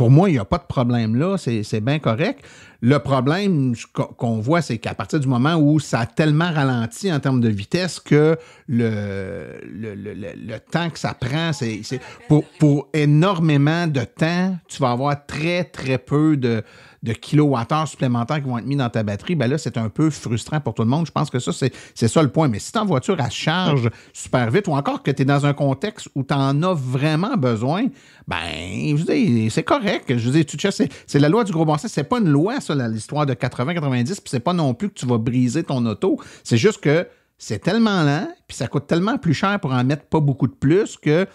pour moi, il n'y a pas de problème là, c'est bien correct. Le problème qu'on voit, c'est qu'à partir du moment où ça a tellement ralenti en termes de vitesse que le, le, temps que ça prend, c'est pour énormément de temps, tu vas avoir très, très peu de, de kilowattheures supplémentaires qui vont être mis dans ta batterie, ben là, c'est un peu frustrant pour tout le monde. Je pense que ça, c'est ça le point. Mais si ta voiture, elle charge super vite, ou encore que tu es dans un contexte où tu en as vraiment besoin, ben, je dis, c'est correct. Je dis, tu c'est la loi du gros bon C'est pas une loi, ça, l'histoire de 80-90, puis c'est pas non plus que tu vas briser ton auto. C'est juste que c'est tellement lent, puis ça coûte tellement plus cher pour en mettre pas beaucoup de plus que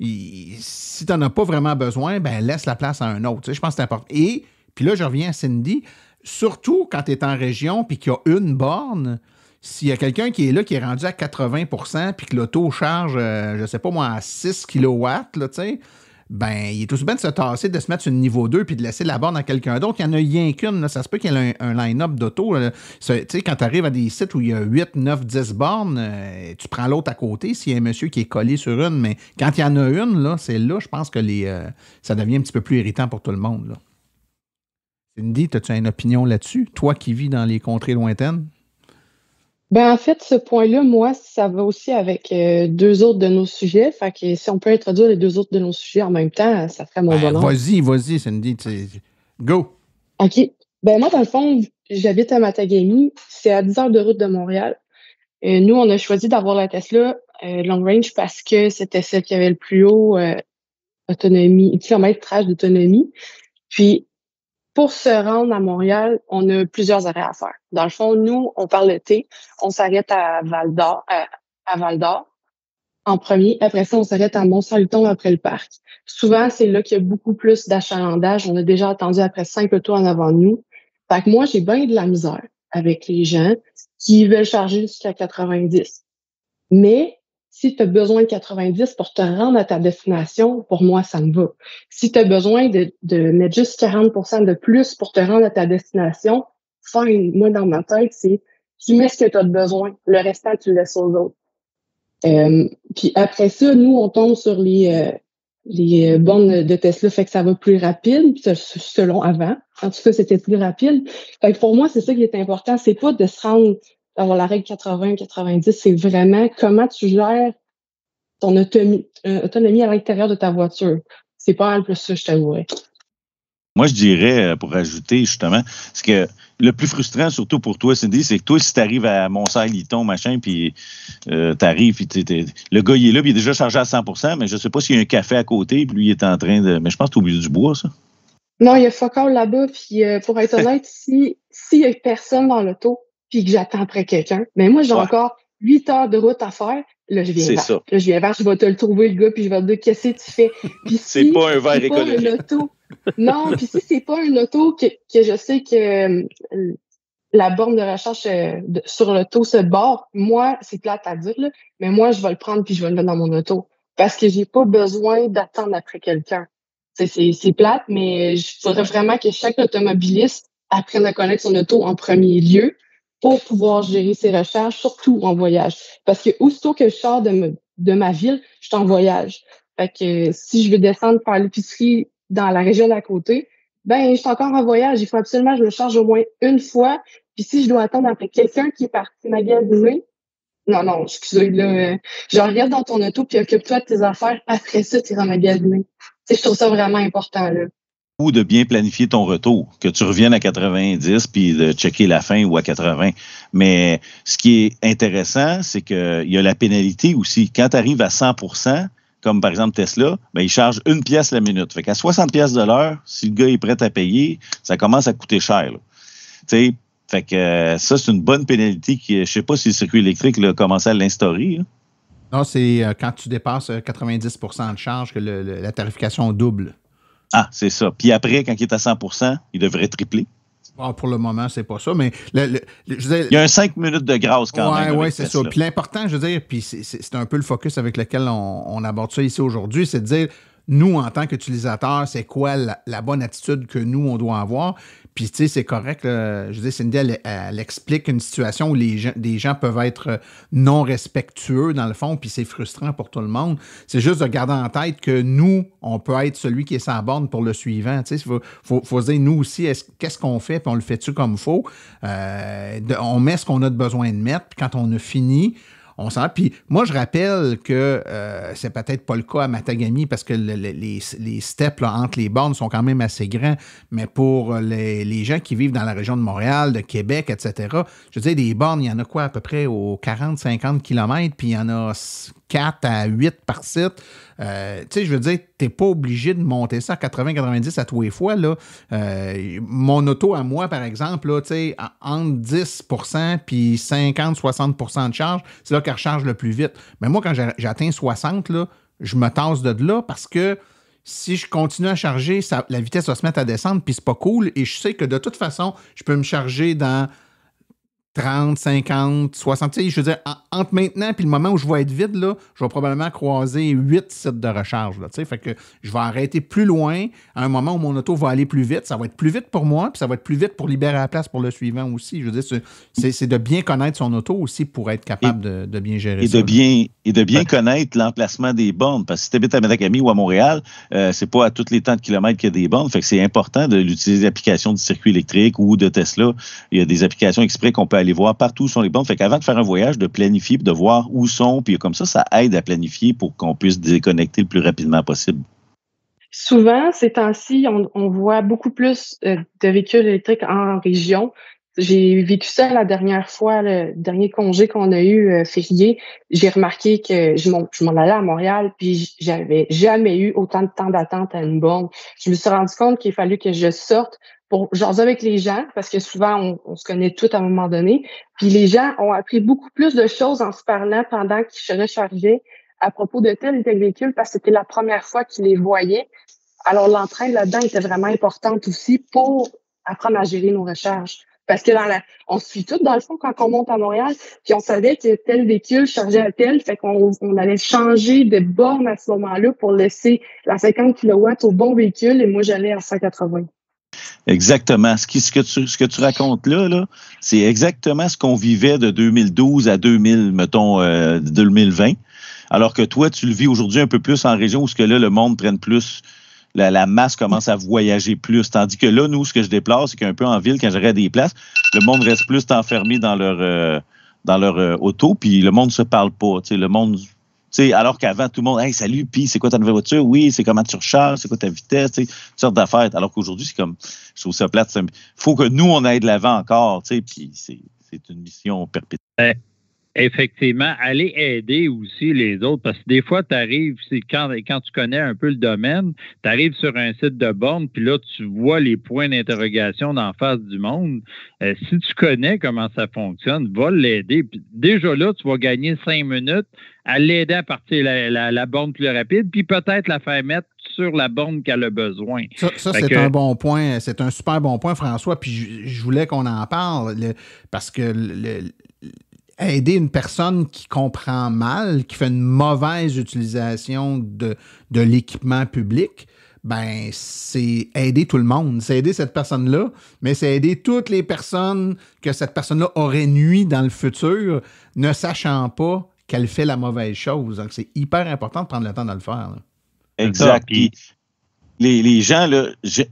si tu n'en as pas vraiment besoin, ben laisse la place à un autre. je pense que c'est important. Et puis là, je reviens à Cindy. Surtout quand tu es en région puis qu'il y a une borne, s'il y a quelqu'un qui est là, qui est rendu à 80 puis que l'auto charge, je euh, je sais pas moi, à 6 kW, là, tu sais, ben, il est tout bien de se tasser, de se mettre sur le niveau 2 puis de laisser la borne à quelqu'un d'autre. Il n'y en a rien qu'une. Ça se peut qu'il y ait un, line-up d'auto. Tu sais, quand tu arrives à des sites où il y a 8, 9, 10 bornes, euh, tu prends l'autre à côté s'il y a un monsieur qui est collé sur une. Mais quand il y en a une, là, c'est là, je pense que les, euh, ça devient un petit peu plus irritant pour tout le monde. Là. Cindy, as-tu une opinion là-dessus? Toi qui vis dans les contrées lointaines? Ben, en fait, ce point-là, moi, ça va aussi avec euh, deux autres de nos sujets. Fait que si on peut introduire les deux autres de nos sujets en même temps, ça ferait mon ben, Vas-y, vas-y, Cindy. Go! OK. Ben, moi, dans le fond, j'habite à Matagami. C'est à 10 heures de route de Montréal. Euh, nous, on a choisi d'avoir la Tesla euh, long range parce que c'était celle qui avait le plus haut autonomie, trajet d'autonomie. Puis, pour se rendre à Montréal, on a plusieurs arrêts à faire. Dans le fond, nous, on parle de thé, on s'arrête à Val d'Or, à, euh, à Val d'Or en premier. Après ça, on s'arrête à Mont-Saint-Luton après le parc. Souvent, c'est là qu'il y a beaucoup plus d'achalandage. On a déjà attendu après cinq autos en avant de nous. Fait que moi, j'ai bien de la misère avec les gens qui veulent charger jusqu'à 90. Mais si tu as besoin de 90 pour te rendre à ta destination, pour moi, ça me va. Si tu as besoin de, mettre juste 40 de plus pour te rendre à ta destination, fine. Moi, dans ma tête, c'est tu mets ce que tu as besoin. Le restant, tu le laisses aux autres. Euh, puis après ça, nous, on tombe sur les, euh, les euh, bornes de Tesla, fait que ça va plus rapide, selon avant. En tout cas, c'était plus rapide. pour moi, c'est ça qui est important. C'est pas de se rendre d'avoir la règle 80-90, c'est vraiment comment tu gères ton euh, autonomie, à l'intérieur de ta voiture. C'est pas un plus ça, je t'avouerais. Moi, je dirais, euh, pour ajouter justement, ce que le plus frustrant, surtout pour toi, Cindy, c'est que toi, si tu arrives à saint Liton, machin, puis euh, tu arrives, puis le gars, il est là, il est déjà chargé à 100 mais je ne sais pas s'il y a un café à côté, puis lui, il est en train de. Mais je pense que tu au milieu du bois, ça. Non, il y a Focal là-bas, puis pour être honnête, s'il n'y a personne dans l'auto, puis que j'attends après quelqu'un. Mais moi, j'ai encore huit heures de route à faire. Là, je viens vers. Là, je viens vers, je vais te le trouver, le gars, puis je vais te dire qu'est-ce que tu fais. c'est pas un verre écologique. non, puis si c'est pas un auto que, que je sais que euh, la borne de recherche euh, sur l'auto se barre, moi, c'est plate à dire, mais moi, je vais le prendre puis je vais le mettre dans mon auto. Parce que j'ai pas besoin d'attendre après quelqu'un. C'est plate, mais je voudrais vraiment que chaque automobiliste apprenne à connaître son auto en premier lieu pour pouvoir gérer ses recherches, surtout en voyage. Parce que aussitôt que je sors de, de ma ville, je suis en voyage. Fait que euh, si je veux descendre par l'épicerie dans la région d'à côté, ben je suis encore en voyage. Il faut absolument que je me charge au moins une fois. Puis si je dois attendre après quelqu'un qui est parti magasiner, non, non, excusez, là, euh, je regarde dans ton auto puis occupe-toi de tes affaires. Après ça, tu iras magasiner. je trouve ça vraiment important, là ou de bien planifier ton retour, que tu reviennes à 90 puis de checker la fin ou à 80. Mais ce qui est intéressant, c'est qu'il y a la pénalité aussi. Quand tu arrives à 100 comme par exemple Tesla, ben, il charge une pièce la minute. Fait qu'à 60 pièces de l'heure, si le gars est prêt à payer, ça commence à coûter cher. fait que euh, ça, c'est une bonne pénalité qui, je sais pas si le circuit électrique a commencé à l'instaurer. Hein. Non, c'est euh, quand tu dépasses 90 euh, de charge que la tarification double. Ah, c'est ça. Puis après, quand il est à 100 il devrait tripler. Ah, pour le moment, c'est pas ça, mais il y a un 5 minutes de grâce quand même. Oui, c'est ça. Puis l'important, je veux dire, puis c'est un peu le focus avec lequel on, aborde ça ici aujourd'hui, c'est de dire, nous, en tant qu'utilisateurs, c'est quoi la, bonne attitude que nous, on doit avoir. Puis, tu sais, c'est correct. Je dire, Cindy, elle, explique une situation où les gens, des gens peuvent être euh, non respectueux, dans le fond, puis c'est frustrant pour tout le monde. C'est juste de garder en tête que nous, on peut être celui qui est sans borne pour le suivant. Tu sais, il faut, faut, dire, nous aussi, qu'est-ce qu'on fait, puis on le fait-tu comme il faut. Euh, on met ce qu'on a besoin de mettre, puis quand on a fini, on s'en. Puis moi, je rappelle que euh, c'est peut-être pas le cas à Matagami parce que les, les, steppes entre les bornes sont quand même assez grands. Mais pour les, gens qui vivent dans la région de Montréal, de Québec, etc., je veux dire, des bornes, il y en a quoi à peu près aux 40-50 km, puis il y en a 4 à 8 par site. Euh, tu sais, je veux dire, tu n'es pas obligé de monter ça à 80-90 à tous les fois. Là. Euh, mon auto à moi, par exemple, là, entre 10 puis 50-60 de charge, c'est là qu'elle recharge le plus vite. Mais moi, quand j'atteins 60, là, je me tasse de là parce que si je continue à charger, la vitesse va se mettre à descendre, puis c'est pas cool. Et je sais que de toute façon, je peux me charger dans 30, 50, 60. Je veux dire, entre maintenant et le moment où je vais être vide, là, je vais probablement croiser 8 sites de recharge. fait que je vais arrêter plus loin à un moment où mon auto va aller plus vite. Ça va être plus vite pour moi, puis ça va être plus vite pour libérer la place pour le suivant aussi. Je veux dire, c'est de bien connaître son auto aussi pour être capable de, bien gérer et ça. De bien, et de bien connaître l'emplacement des bornes. Parce que si tu habites à Madagami ou à Montréal, euh, c'est pas à tous les temps de kilomètres qu'il y a des bornes. Fait que c'est important de l'utiliser l'application du circuit électrique ou de Tesla. Il y a des applications exprès qu'on peut aller voir partout où sont les bombes. Fait qu'avant de faire un voyage, de planifier, de voir où sont, puis comme ça, ça aide à planifier pour qu'on puisse déconnecter le plus rapidement possible. Souvent, ces temps-ci, on, voit beaucoup plus euh, de véhicules électriques en région. J'ai vécu ça la dernière fois, le dernier congé qu'on a eu euh, férié. J'ai remarqué que je m'en allais à Montréal, puis j'avais jamais eu autant de temps d'attente à une borne. Je me suis rendu compte qu'il fallait que je sorte pour jaser avec les gens, parce que souvent, on, se connaît tous à un moment donné. Puis les gens ont appris beaucoup plus de choses en se parlant pendant qu'ils se rechargeaient à propos de tel et tel véhicule, parce que c'était la première fois qu'ils les voyaient. Alors, l'entraide là-dedans était vraiment importante aussi pour apprendre à gérer nos recharges Parce que dans la, on se suit tout dans le fond quand on monte à Montréal, puis on savait que tel véhicule chargeait à tel, fait qu'on allait changer de borne à ce moment-là pour laisser la 50 kW au bon véhicule et moi j'allais à 180. Exactement. Ce, que tu, racontes là, c'est exactement ce qu'on vivait de 2012 à 2000, mettons, 2020. Euh, Alors que toi, tu le vis aujourd'hui un peu plus en région où ce que là, le monde prenne plus la, masse commence à voyager plus. Tandis que là, nous, ce que je déplace, c'est qu'un peu en ville, quand j'aurai des places, le monde reste plus enfermé dans leur, euh, dans leur euh, auto, puis le monde se parle pas. Le monde alors qu'avant, tout le monde, hey, salut, puis c'est quoi ta nouvelle voiture? Oui, c'est comment tu recharges, c'est quoi ta vitesse, toutes sortes d'affaires. Alors qu'aujourd'hui, c'est comme, je trouve ça plate. Il faut que nous, on aille de l'avant encore, tu puis c'est une mission perpétuelle. Effectivement, aller aider aussi les autres, parce que des fois, tu arrives, quand, quand tu connais un peu le domaine, tu arrives sur un site de borne, puis là, tu vois les points d'interrogation d'en face du monde. Euh, si tu connais comment ça fonctionne, va l'aider. Déjà là, tu vas gagner cinq minutes à l'aider à partir la, la, borne plus rapide, puis peut-être la faire mettre sur la borne qu'elle a besoin. Ça, c'est un bon point. C'est un super bon point, François. Puis je, voulais qu'on en parle parce que aider une personne qui comprend mal, qui fait une mauvaise utilisation de, de l'équipement public, ben c'est aider tout le monde. C'est aider cette personne-là, mais c'est aider toutes les personnes que cette personne-là aurait nuit dans le futur, ne sachant pas qu'elle fait la mauvaise chose. Donc, c'est hyper important de prendre le temps de le faire. Exact. les, gens,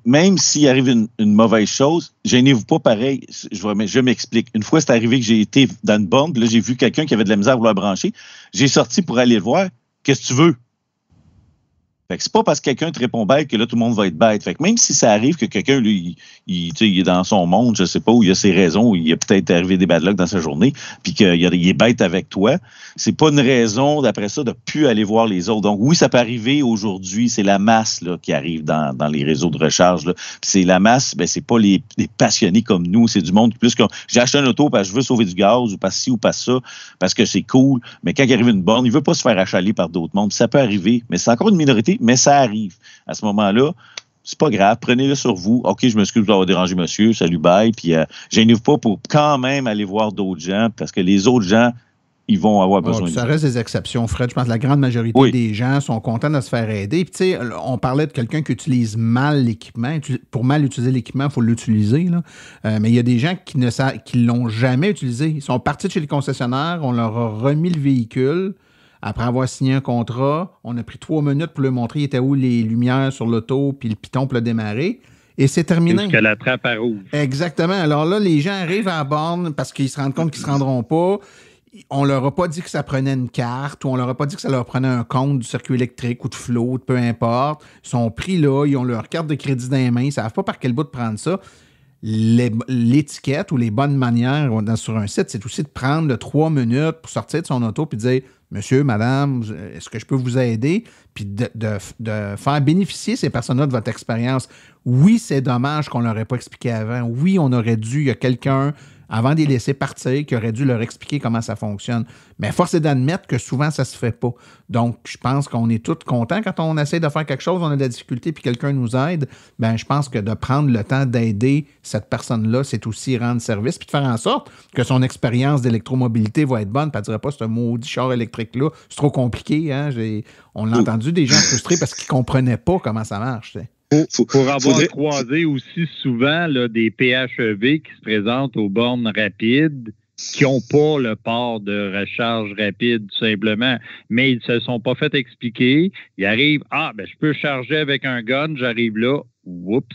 même s'il arrive une, mauvaise chose, gênez-vous pas pareil. Je, je m'explique. Une fois, c'est arrivé que j'ai été dans une bombe. là, j'ai vu quelqu'un qui avait de la misère à vouloir brancher. J'ai sorti pour aller le voir. Qu'est-ce que tu veux? Fait que c'est pas parce que quelqu'un te répond bête que là, tout le monde va être bête. Fait que même si ça arrive que quelqu'un, lui, il, est dans son monde, je sais pas, où il a ses raisons, où il a peut-être arrivé des bad luck dans sa journée, puis qu'il est bête avec toi, c'est pas une raison, d'après ça, de plus aller voir les autres. Donc oui, ça peut arriver aujourd'hui, c'est la masse là, qui arrive dans, les réseaux de recharge. C'est la masse, ben, c'est pas les, passionnés comme nous, c'est du monde plus que j'ai acheté un auto parce que je veux sauver du gaz ou parce ci ou pas ça, parce que c'est cool. Mais quand il arrive une borne, il veut pas se faire achaler par d'autres mondes. Ça peut arriver, mais c'est encore une minorité mais ça arrive. À ce moment-là, c'est pas grave, prenez-le sur vous. OK, je m'excuse d'avoir dérangé monsieur, salut, bye. Puis, euh, gênez pas pour quand même aller voir d'autres gens, parce que les autres gens, ils vont avoir besoin vous. Ça reste des exceptions, Fred. Je pense que la grande majorité des gens sont contents de se faire aider. Puis, tu sais, euh, on parlait de quelqu'un qui utilise mal l'équipement. Pour mal utiliser l'équipement, il faut l'utiliser. Euh, mais il y a des gens qui ne l'ont jamais utilisé. Ils sont partis chez les concessionnaires, on leur a remis le véhicule. Après avoir signé un contrat, on a pris trois minutes pour lui montrer il était où les lumières sur l'auto, puis le piton pour le démarrer. Et c'est terminé. Que la trappe à rouge. Exactement. Alors là, les gens arrivent à borne parce qu'ils se rendent compte qu'ils ne se rendront pas. On leur a pas dit que ça prenait une carte ou on leur a pas dit que ça leur prenait un compte du circuit électrique ou de flot, peu importe. Ils sont pris là, ils ont leur carte de crédit dans les mains, ils savent pas par quel bout de prendre ça l'étiquette ou les bonnes manières sur un site, c'est aussi de prendre trois minutes pour sortir de son auto puis dire Monsieur, Madame, est-ce que je peux vous aider? Puis de, de faire bénéficier ces personnes-là de votre expérience. Oui, c'est dommage qu'on ne l'aurait pas expliqué avant. Oui, on aurait dû, il y a quelqu'un avant de les laisser partir, qui aurait dû leur expliquer comment ça fonctionne. Mais force est d'admettre que souvent, ça ne se fait pas. Donc, je pense qu'on est tous contents quand on essaie de faire quelque chose, on a de la difficulté, puis quelqu'un nous aide. Ben, je pense que de prendre le temps d'aider cette personne-là, c'est aussi rendre service, puis de faire en sorte que son expérience d'électromobilité va être bonne. Puis elle ne pas, un maudit char électrique-là, c'est trop compliqué. Hein. On l'a entendu des gens frustrés parce qu'ils ne comprenaient pas comment ça marche pour avoir croisé aussi souvent des PHEV qui se présentent aux bornes rapides qui n'ont pas le port de recharge rapide, tout simplement. Mais ils ne se sont pas fait expliquer. Ils arrivent, ah, ben, je peux charger avec un gun, j'arrive là, oups,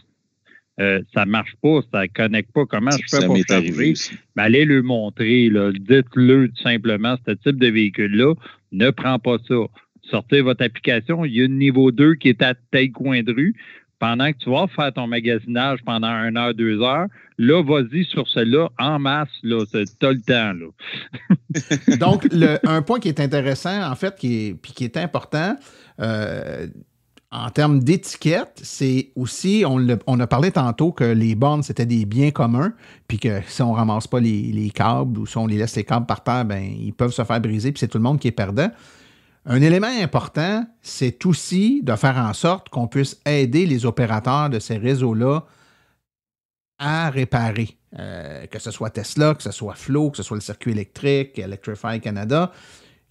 euh, ça ne marche pas, ça ne connecte pas. Comment je fais pour charger? Ben, allez le montrer, dites-le tout simplement, ce type de véhicule-là ne prend pas ça sortez votre application. Il y a un niveau 2 qui est à taille coin de rue pendant que tu vas faire ton magasinage pendant une heure, deux heures, là, vas-y sur cela en masse, là, t'as le temps, là. Donc, un point qui est intéressant, en fait, qui puis qui est important, euh, en termes d'étiquette, c'est aussi, on, a parlé tantôt que les bornes, c'était des biens communs, puis que si on ramasse pas les, câbles ou si on les laisse les câbles par terre, ben, ils peuvent se faire briser, puis c'est tout le monde qui est perdant. Un élément important, c'est aussi de faire en sorte qu'on puisse aider les opérateurs de ces réseaux-là à réparer, euh, que ce soit Tesla, que ce soit Flow, que ce soit le circuit électrique, Electrify Canada,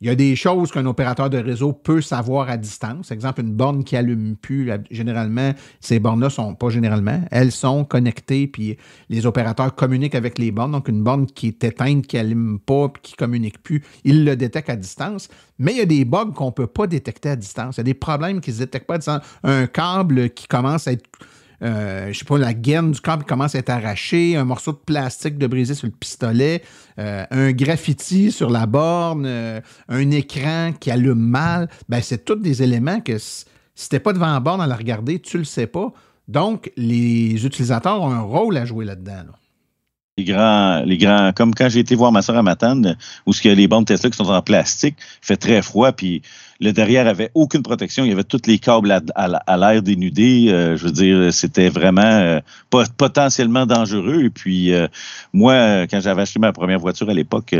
il y a des choses qu'un opérateur de réseau peut savoir à distance. Exemple, une borne qui allume plus, généralement, ces bornes-là sont pas généralement, elles sont connectées, puis les opérateurs communiquent avec les bornes. Donc, une borne qui est éteinte, qui n'allume pas, puis qui communique plus, ils le détectent à distance. Mais il y a des bugs qu'on ne peut pas détecter à distance. Il y a des problèmes qui se détectent pas à Un câble qui commence à être je euh, je sais pas, la gaine du qui commence à être arrachée, un morceau de plastique de brisé sur le pistolet, euh, un graffiti sur la borne, euh, un écran qui allume mal, ben c'est tous des éléments que si t'es pas devant la borne à la regarder, tu le sais pas. Donc, les utilisateurs ont un rôle à jouer là-dedans. Les grands, les grands, comme quand j'ai été voir ma soeur à Matane, où ce qu'il y a les bornes Tesla qui sont en plastique, fait très froid, puis le derrière avait aucune protection. Il y avait tous les câbles à, l'air dénudés. Euh, je veux dire, c'était vraiment euh, potentiellement dangereux. Et puis, euh, moi, quand j'avais acheté ma première voiture à l'époque,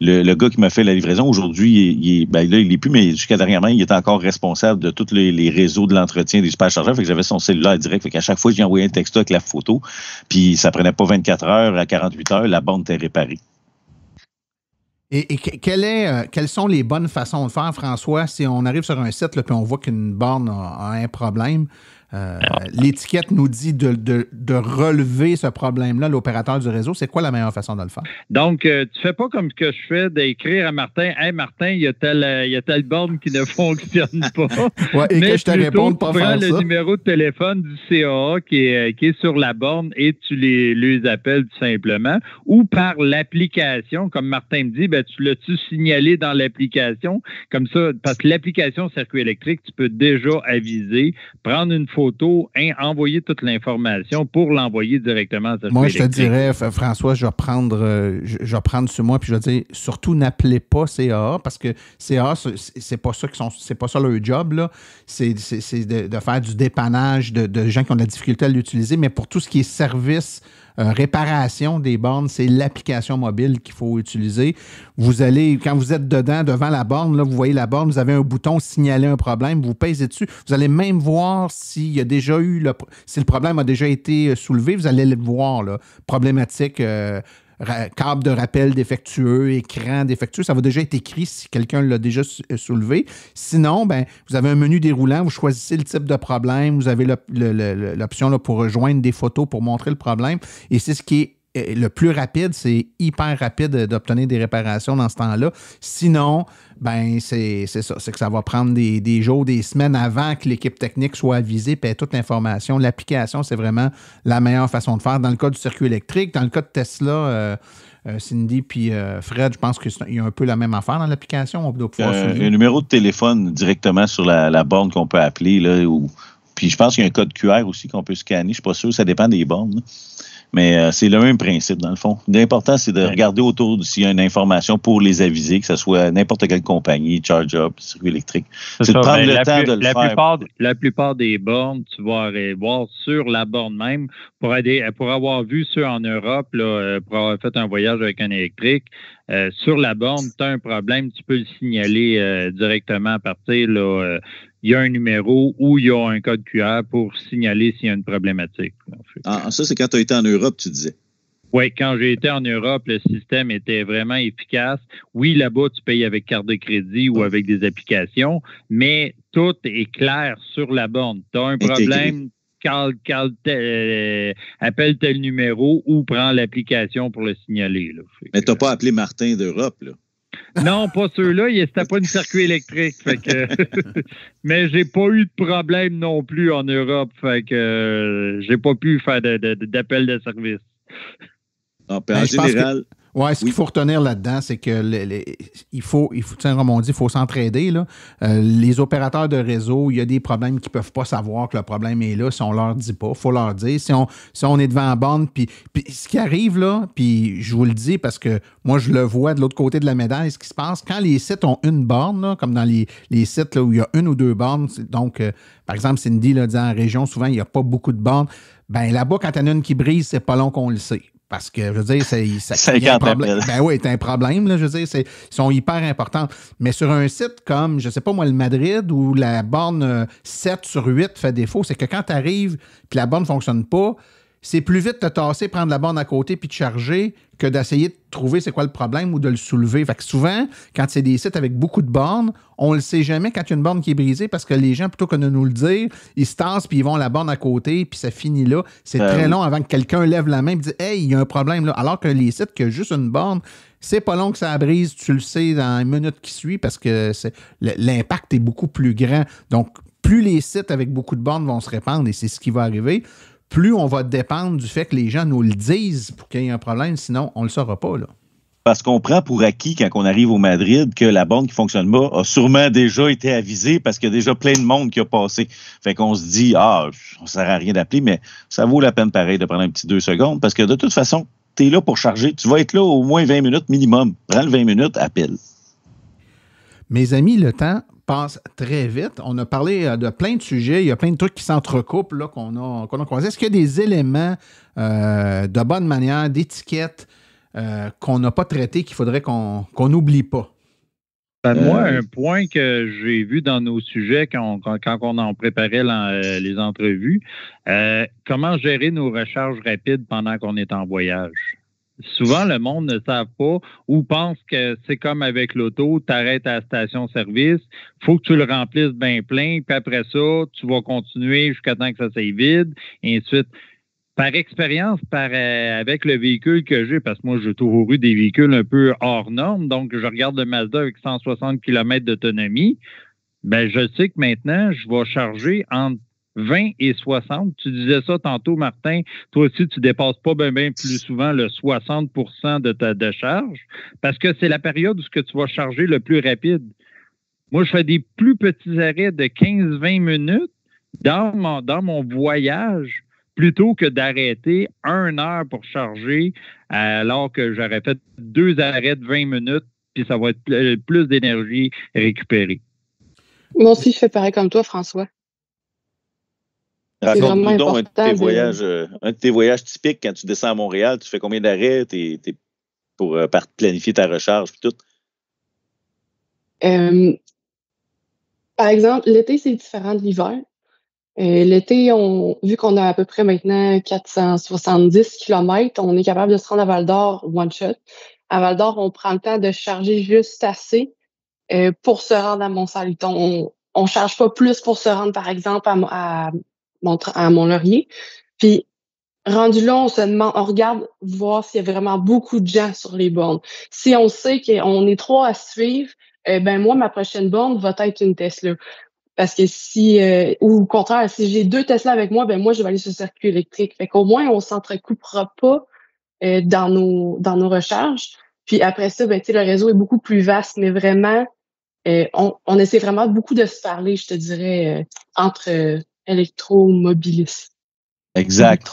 le, gars qui m'a fait la livraison, aujourd'hui, il, il, ben, là, il n'est plus, mais jusqu'à dernièrement, il était encore responsable de tous les, réseaux de l'entretien des superchargeurs. Fait que j'avais son cellulaire direct. Fait qu'à chaque fois, j'ai envoyé un texto avec la photo. Puis, ça prenait pas 24 heures à 48 heures. La bande était réparée. Et, est, euh, quelles sont les bonnes façons de faire, François, si on arrive sur un site et on voit qu'une borne a, un problème? Euh, ah, l'étiquette nous dit de, relever ce problème-là, l'opérateur du réseau. C'est quoi la meilleure façon de le faire? Donc, tu euh, tu fais pas comme ce que je fais d'écrire à Martin Hey Martin, il y a telle, euh, y a telle borne qui ne fonctionne pas. et Mais que je te réponde pas tu prends le numéro de téléphone du CAA qui est, qui est sur la borne et tu les, les appelles tout simplement. Ou par l'application, comme Martin me dit, ben, tu l'as-tu signalé dans l'application? Comme ça, parce que l'application circuit électrique, tu peux déjà aviser, prendre une photo Hein, envoyer toute l'information pour l'envoyer directement à Moi, je te dirais, François, je vais prendre, euh, je, sur moi, puis je vais dire, surtout n'appelez pas CAA, parce que CAA, c'est pas ça qui sont, c'est pas ça leur job, C'est de, faire du dépannage de, de, gens qui ont de la difficulté à l'utiliser, mais pour tout ce qui est service euh, réparation des bornes, c'est l'application mobile qu'il faut utiliser. Vous allez, quand vous êtes dedans, devant la borne, là, vous voyez la borne, vous avez un bouton signaler un problème, vous pèsez dessus. Vous allez même voir s'il y a déjà eu le, si le problème a déjà été euh, soulevé, vous allez le voir, là, problématique. Euh, câble de rappel défectueux, écran défectueux, ça va déjà être écrit si quelqu'un l'a déjà euh, soulevé. Sinon, ben, vous avez un menu déroulant, vous choisissez le type de problème, vous avez l'option pour rejoindre des photos pour montrer le problème. Et c'est ce qui est euh, euh, le plus rapide, c'est hyper rapide d'obtenir des réparations dans ce temps-là. Sinon, ben c'est ça, c'est que ça va prendre des, jours, des semaines avant que l'équipe technique soit avisée, puis toute l'information. L'application, c'est vraiment la meilleure façon de faire. Dans le cas du circuit électrique, dans le cas de Tesla, euh, Cindy puis Fred, je pense qu'il y a un peu la même affaire dans l'application. Il y a un numéro de téléphone directement sur la, borne qu'on peut appeler, là, ou, puis je pense qu'il y a un code QR aussi qu'on peut scanner, je ne suis pas sûr, ça dépend des bornes. Mais euh, c'est le même principe, dans le fond. L'important, c'est de regarder autour s'il y a une information pour les aviser, que ce soit n'importe quelle compagnie, charge-up, circuit électrique. C'est de prendre ben, le temps de le faire. Plupart, la plupart des bornes, tu vas voir sur la borne même. Pour, avoir vu ceux en Europe, euh, pour avoir fait un voyage avec un électrique, euh, sur la borne, tu as un problème, tu peux le signaler directement à partir de il y a un numéro ou il y a un code QR pour signaler s'il y a une problématique. Ah, ah, ça, c'est quand tu as été en Europe, tu disais. Oui, quand j'ai été en Europe, le système était vraiment efficace. Oui, là-bas, tu payes avec carte de crédit ou avec des applications, mais tout est clair sur la borne. Tu as un problème, euh, appelle tel numéro ou prends l'application pour le signaler. Mais tu n'as pas appelé Martin d'Europe, là. Non, pas ceux-là. C'était pas une circuit électrique. Fait que... Mais j'ai pas eu de problème non plus en Europe. Fait que euh, j'ai pas pu faire d'appel de, service. en ben, général, Ouais, ce qu'il faut retenir là-dedans, c'est que il faut, il faut, comme on dit, il faut s'entraider. Là. Euh, les opérateurs de réseau, il y a des problèmes qui ne peuvent pas savoir que le problème est là si on ne leur dit pas. Il faut leur dire. Si on, si on est devant la borne, puis, ce qui arrive là, puis je vous le dis parce que moi, je le vois de l'autre côté de la médaille, ce qui se passe, quand les sites ont une borne, comme dans les, sites là, où il y a une ou deux bornes, donc, euh, par exemple, Cindy là, dit en région, souvent, il n'y a pas beaucoup de bornes. Ben là-bas, quand il y en une qui brise, c'est pas long qu'on le sait. Parce que, je veux dire, c'est, un problème. Ben oui, c'est un problème, je veux dire, ils sont hyper importants. Mais sur un site comme, je sais pas moi, le Madrid, où la borne 7 euh, sur 8 fait défaut, c'est que quand tu arrives puis la borne ne fonctionne pas, c'est plus vite de tasser, prendre la borne à côté puis de charger que d'essayer de trouver c'est quoi le problème ou de le soulever. Fait que souvent, quand c'est des sites avec beaucoup de bornes, on le sait jamais quand il y a une borne qui est brisée parce que les gens, plutôt que de nous le dire, ils se tassent puis ils vont à la borne à côté puis ça finit là. C'est ben très long avant que quelqu'un lève la main et dise Hey, il y a un problème là. Alors que les sites qui ont juste une borne, c'est pas long que ça brise, tu le sais dans une minute qui suit parce que l'impact est beaucoup plus grand. Donc, plus les sites avec beaucoup de bornes vont se répandre et c'est ce qui va arriver, plus on va dépendre du fait que les gens nous le disent pour qu'il y ait un problème, sinon on ne le saura pas. Là. Parce qu'on prend pour acquis quand on arrive au Madrid que la bande qui fonctionne pas a sûrement déjà été avisée parce qu'il y a déjà plein de monde qui a passé. Fait qu'on se dit, ah, on sert à rien d'appeler, mais ça vaut la peine pareil de prendre un petit deux secondes parce que de toute façon, tu es là pour charger. Tu vas être là au moins 20 minutes minimum. Prends le 20 minutes, appelle. Mes amis, le temps passe très vite. On a parlé euh, de plein de sujets. Il y a plein de trucs qui s'entrecoupent là, qu'on, a, croisés. Est-ce qu'il y a des éléments euh, de bonne manière, d'étiquette euh, qu'on n'a pas traité, qu'il faudrait qu'on n'oublie pas? Ben, moi, un point que j'ai vu dans nos sujets quand, on en préparait les entrevues, comment gérer nos recharges rapides pendant qu'on est en voyage? souvent, le monde ne savent pas ou pense que c'est comme avec l'auto, tu arrêtes à la station-service, faut que tu le remplisses bien plein, puis après ça, tu vas continuer jusqu'à temps que ça s'aille vide, et ensuite. Par expérience, par, euh, avec le véhicule que j'ai, parce que moi, j'ai toujours eu des véhicules un peu hors normes, donc je regarde le Mazda avec 160 km d'autonomie, ben je sais que maintenant, je vais charger entre 20 et 60. Tu disais ça tantôt, Martin. Toi aussi, tu dépasses pas bien plus souvent le 60 de ta décharge parce que c'est la période où ce que tu vas charger le plus rapide. Moi, je fais des plus petits arrêts de 15-20 minutes dans mon, dans mon voyage plutôt que d'arrêter une heure pour charger alors que j'aurais fait deux arrêts de 20 minutes puis ça va être plus d'énergie récupérée. Moi aussi, je fais pareil comme toi, François. Ah Raconte-nous donc euh, un de, tes voyages, typiques quand tu descends à Montréal. Tu fais combien d'arrêts pour euh, planifier ta recharge et tout? Euh, par exemple, l'été, c'est différent de l'hiver. l'été, vu qu'on a à peu près maintenant 470 km, on est capable de se rendre à Val d'Or one shot. À Val d'Or, on prend le temps de charger juste assez pour se rendre à Mont-Saluton. On, ne charge pas plus pour se rendre, par exemple, à, à mon laurier. Puis rendu là, on se on regarde voir s'il y a vraiment beaucoup de gens sur les bornes. Si on sait qu'on est trois à suivre, eh ben moi, ma prochaine borne va être une Tesla. Parce que si, euh, ou au contraire, si j'ai deux Tesla avec moi, ben moi, je vais aller sur le circuit électrique. Fait qu'au moins, on s'entrecoupera pas euh, dans, nos, dans nos recherches. Puis après ça, ben, le réseau est beaucoup plus vaste, mais vraiment, euh, on, on, essaie vraiment beaucoup de se parler, je te dirais, entre, électromobiliste. Exact.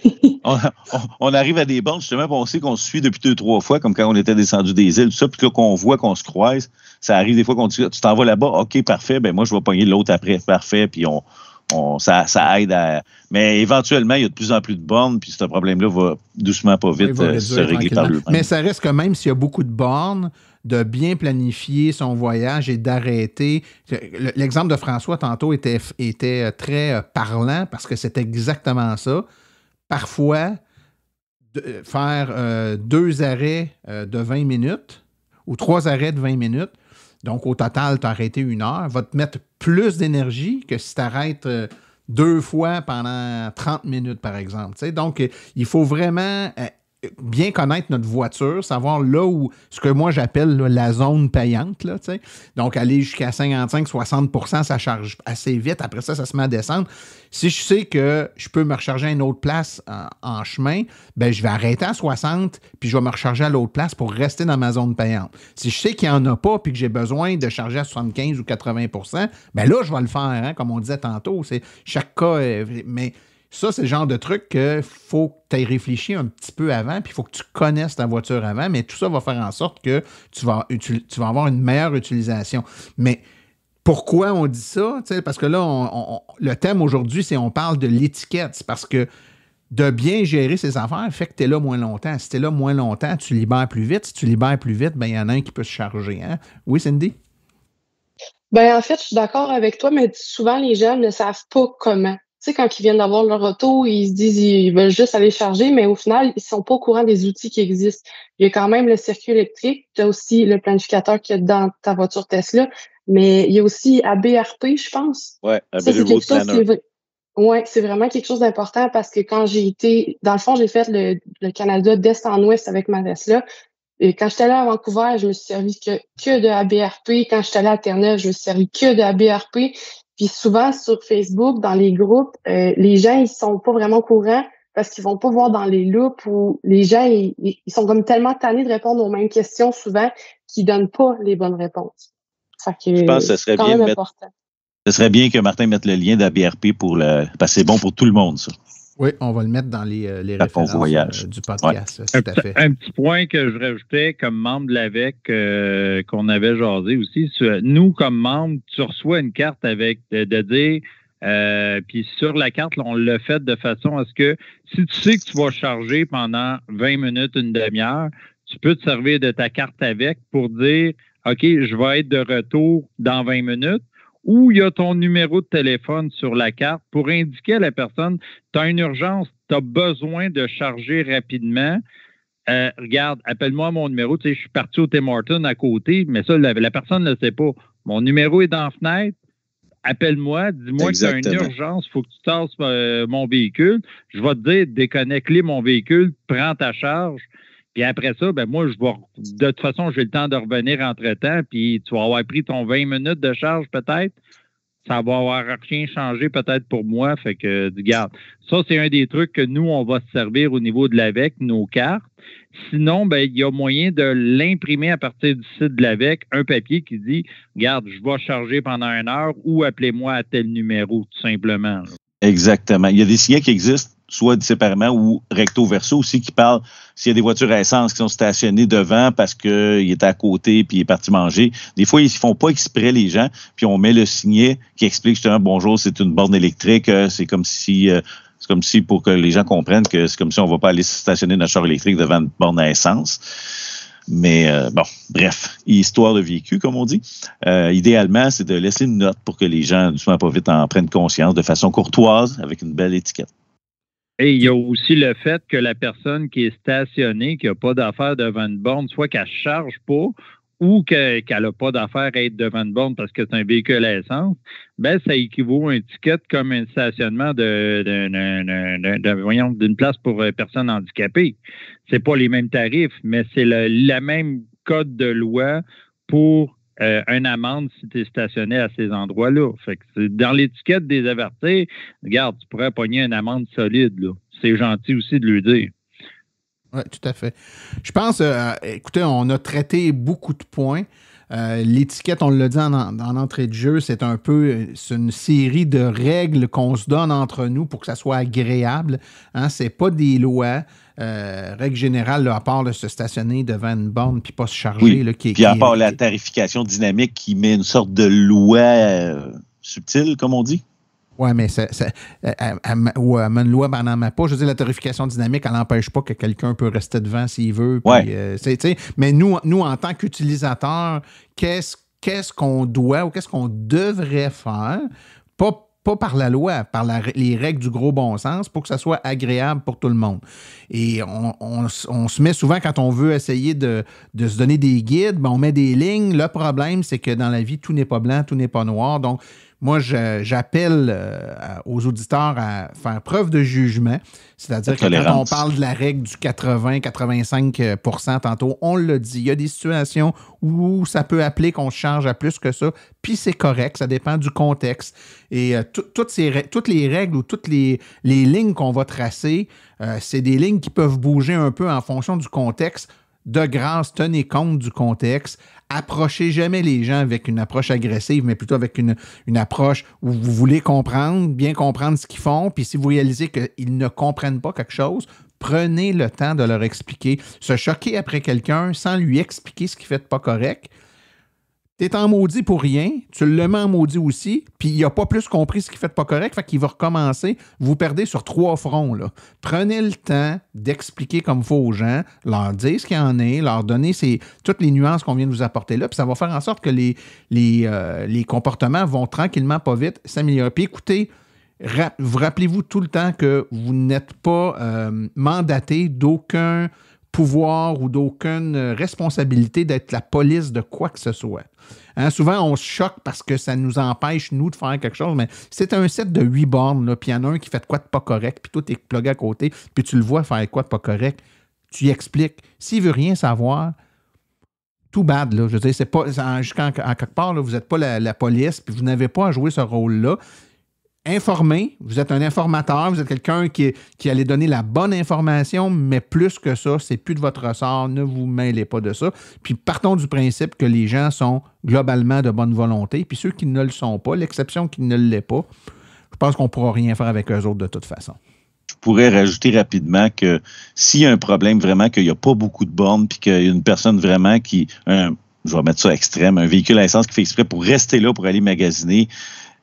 on, arrive à des bornes, justement, on sait qu'on se suit depuis deux, trois fois, comme quand on était descendu des îles, tout ça, puis là, qu'on voit qu'on se croise, ça arrive des fois qu'on dit, ah, tu t'en vas là-bas, OK, parfait, ben moi, je vais pogner l'autre après, parfait, puis on, ça, aide à... Mais éventuellement, il y a de plus en plus de bornes, puis ce problème-là va doucement pas vite euh, se régler par lui-même. Mais ça reste que même s'il y a beaucoup de bornes, de bien planifier son voyage et d'arrêter. L'exemple de François tantôt était, était euh, très euh, parlant parce que c'est exactement ça. Parfois, euh, faire deux arrêts de 20 minutes ou trois arrêts de 20 minutes. Donc, au total, arrêté une heure, va te mettre plus d'énergie que si tu arrêtes deux fois pendant 30 minutes, par exemple. Donc, il faut vraiment bien connaître notre voiture, savoir là où, ce que moi j'appelle la zone payante, là, donc aller jusqu'à 55-60 ça charge assez vite, après ça, ça se met à descendre. Si je sais que je peux me recharger à une autre place en, chemin, ben, je vais arrêter à 60, puis je vais me recharger à l'autre place pour rester dans ma zone payante. Si je sais qu'il n'y en a pas, puis que j'ai besoin de charger à 75 ou 80 ben là, je vais le faire, hein, comme on disait tantôt, c'est chaque cas, mais ça, c'est le genre de truc qu'il faut que tu aies réfléchi un petit peu avant, puis il faut que tu connaisses ta voiture avant, mais tout ça va faire en sorte que tu vas, tu, vas avoir une meilleure utilisation. Mais pourquoi on dit ça? parce que là, le thème aujourd'hui, c'est on parle de l'étiquette. C'est parce que de bien gérer ses affaires fait que tu es là moins longtemps. Si tu es là moins longtemps, tu libères plus vite. Si tu libères plus vite, ben, il y en a un qui peut se charger. Hein? Oui, Cindy? Ben, en fait, je suis d'accord avec toi, mais souvent les jeunes ne savent pas comment sais, quand ils viennent d'avoir leur auto, ils se disent ils veulent juste aller charger, mais au final, ils sont pas au courant des outils qui existent. Il y a quand même le circuit électrique, tu as aussi le planificateur qu'il y dans ta voiture Tesla, mais il y a aussi ABRP, je pense. Oui, ABRP. Oui, c'est vraiment quelque chose d'important parce que quand j'ai été, dans le fond, j'ai fait le, Canada d'est en ouest avec ma Tesla. Et quand j'étais allée à Vancouver, je me suis servi que, que de ABRP. Quand j'étais allée à Terre-Neuve, je me suis servi que de ABRP. Puis souvent sur Facebook, dans les groupes, euh, les gens ils sont pas vraiment courants parce qu'ils vont pas voir dans les loops où les gens ils, sont comme tellement tannés de répondre aux mêmes questions souvent qu'ils donnent pas les bonnes réponses. Ça que, Je pense que ce serait bien important. Ce serait bien que Martin mette le lien d'ABRP pour le. Parce que c'est bon pour tout le monde, ça. Oui, on va le mettre dans les, euh, les références euh, du podcast. Un, petit point que je rajoutais comme membre de l'AVEC euh, qu'on avait jasé aussi. Nous, comme membre, tu reçois une carte avec de, dire euh, puis sur la carte, on l'a fait de façon à ce que si tu sais que tu vas charger pendant 20 minutes, une demi-heure, tu peux te servir de ta carte avec pour dire OK, je vais être de retour dans 20 minutes où il y a ton numéro de téléphone sur la carte pour indiquer à la personne, tu as une urgence, tu as besoin de charger rapidement. Euh, regarde, appelle-moi mon numéro. Tu sais, je suis parti au Tim Hortons à côté, mais ça, la, personne ne sait pas. Mon numéro est dans la fenêtre. Appelle-moi, dis-moi que tu une urgence, il faut que tu tasses euh, mon véhicule. Je vais te dire, déconnecte le mon véhicule, prends ta charge. Puis après ça, ben moi, je vais. De toute façon, j'ai le temps de revenir entre-temps. Puis tu vas avoir pris ton 20 minutes de charge, peut-être. Ça va avoir rien changé, peut-être pour moi. Fait que, garde. Ça, c'est un des trucs que nous, on va se servir au niveau de l'AVEC, nos cartes. Sinon, ben, il y a moyen de l'imprimer à partir du site de l'AVEC, un papier qui dit Garde, je vais charger pendant une heure ou appelez-moi à tel numéro, tout simplement. Exactement. Il y a des signes qui existent soit séparément ou recto verso aussi, qui parle s'il y a des voitures à essence qui sont stationnées devant parce euh, il est à côté puis il est parti manger. Des fois, ils ne font pas exprès les gens, puis on met le signet qui explique justement bonjour, c'est une borne électrique, euh, c'est comme si. Euh, c'est comme si, pour que les gens comprennent que c'est comme si on ne va pas aller stationner notre char électrique devant une borne à essence. Mais bon, bref, histoire de vécu, comme on dit. idéalement, c'est de laisser une note pour que les gens, du pas vite, en prennent conscience de façon courtoise avec une belle étiquette. Et il y a aussi le fait que la personne qui est stationnée, qui n'a pas d'affaires devant une borne, soit qu'elle ne charge pas ou qu'elle n'a pas d'affaires à être devant une borne parce que c'est un véhicule à essence, ben, ça équivaut à un ticket comme un stationnement d'une place pour euh, personnes handicapées. Ce C'est pas les mêmes tarifs, mais c'est le même code de loi pour un euh, une amende si tu es stationné à ces endroits-là. dans l'étiquette des avertis, regarde, tu pourrais pogner une amende solide. C'est gentil aussi de le dire. Oui, tout à fait. Je pense, euh, écoutez, on a traité beaucoup de points. Euh, l'étiquette, on l'a dit en, entrée de jeu, c'est un peu une série de règles qu'on se donne entre nous pour que ça soit agréable. Hein? n'est pas des lois, euh, règle générale, à part de se stationner devant une borne puis pas se charger. qui, puis à part la tarification dynamique qui met une sorte de loi euh, subtile, comme on dit. Oui, mais ça, euh, une loi dans pas. Je veux dire, la tarification dynamique, elle n'empêche pas que quelqu'un peut rester devant s'il veut. mais nous, nous, en tant qu'utilisateurs, qu'est-ce, qu'on doit ou qu'est-ce qu'on devrait faire? Pas pas par la loi, par les règles du gros bon sens pour que ça soit agréable pour tout le monde. Et on, se met souvent, quand on veut essayer de, se donner des guides, ben, on met des lignes. Le problème, c'est que dans la vie, tout n'est pas blanc, tout n'est pas noir. Donc, moi, j'appelle euh, aux auditeurs à faire preuve de jugement. C'est-à-dire que quand on parle de la règle du 80-85 euh, tantôt, on le dit. Il y a des situations où ça peut appeler qu'on charge à plus que ça, puis c'est correct, ça dépend du contexte. Et euh, -toutes, les règles ou toutes les, lignes qu'on va tracer, c'est des lignes qui peuvent bouger un peu en fonction du contexte de grâce, tenez compte du contexte, approchez jamais les gens avec une approche agressive, mais plutôt avec une, approche où vous voulez comprendre, bien comprendre ce qu'ils font. Puis si vous réalisez qu'ils ne comprennent pas quelque chose, prenez le temps de leur expliquer. Se choquer après quelqu'un sans lui expliquer ce qu'il fait pas correct, t'es en maudit pour rien, tu le mets en maudit aussi, puis il n'a pas plus compris ce qu'il fait pas correct, fait qu'il va recommencer. Vous perdez sur trois fronts. Là. Prenez le temps d'expliquer comme il faut aux gens, leur dire ce qu'il y en est, leur donner toutes les nuances qu'on vient de vous apporter là, puis ça va faire en sorte que les, les, euh, comportements vont tranquillement, pas vite, s'améliorer. Puis écoutez, rappelez-vous tout le temps que vous n'êtes pas euh, mandaté d'aucun pouvoir ou d'aucune euh, responsabilité d'être la police de quoi que ce soit. Hein, souvent, on se choque parce que ça nous empêche, nous, de faire quelque chose, mais c'est un set de huit bornes, puis il y en a un qui fait quoi de pas correct, puis toi, es plugué à côté, puis tu le vois faire quoi de pas correct. Tu expliques. S'il veut rien savoir, tout bad, là. Je veux dire, c'est pas. Jusqu'à quelque part, vous n'êtes pas la police, puis vous n'avez pas à jouer ce rôle-là informé, vous êtes un informateur, vous êtes quelqu'un qui, allait donner la bonne information, mais plus que ça, c'est plus de votre ressort, ne vous mêlez pas de ça. Puis partons du principe que les gens sont globalement de bonne volonté, puis ceux qui ne le sont pas, l'exception qui ne l'est pas, je pense qu'on ne pourra rien faire avec eux autres de toute façon. Je pourrais rajouter rapidement que s'il y a un problème vraiment, qu'il n'y a pas beaucoup de bornes, puis qu'il y a une personne vraiment qui, je vais mettre ça extrême, un véhicule à essence qui fait exprès pour rester là, pour aller magasiner,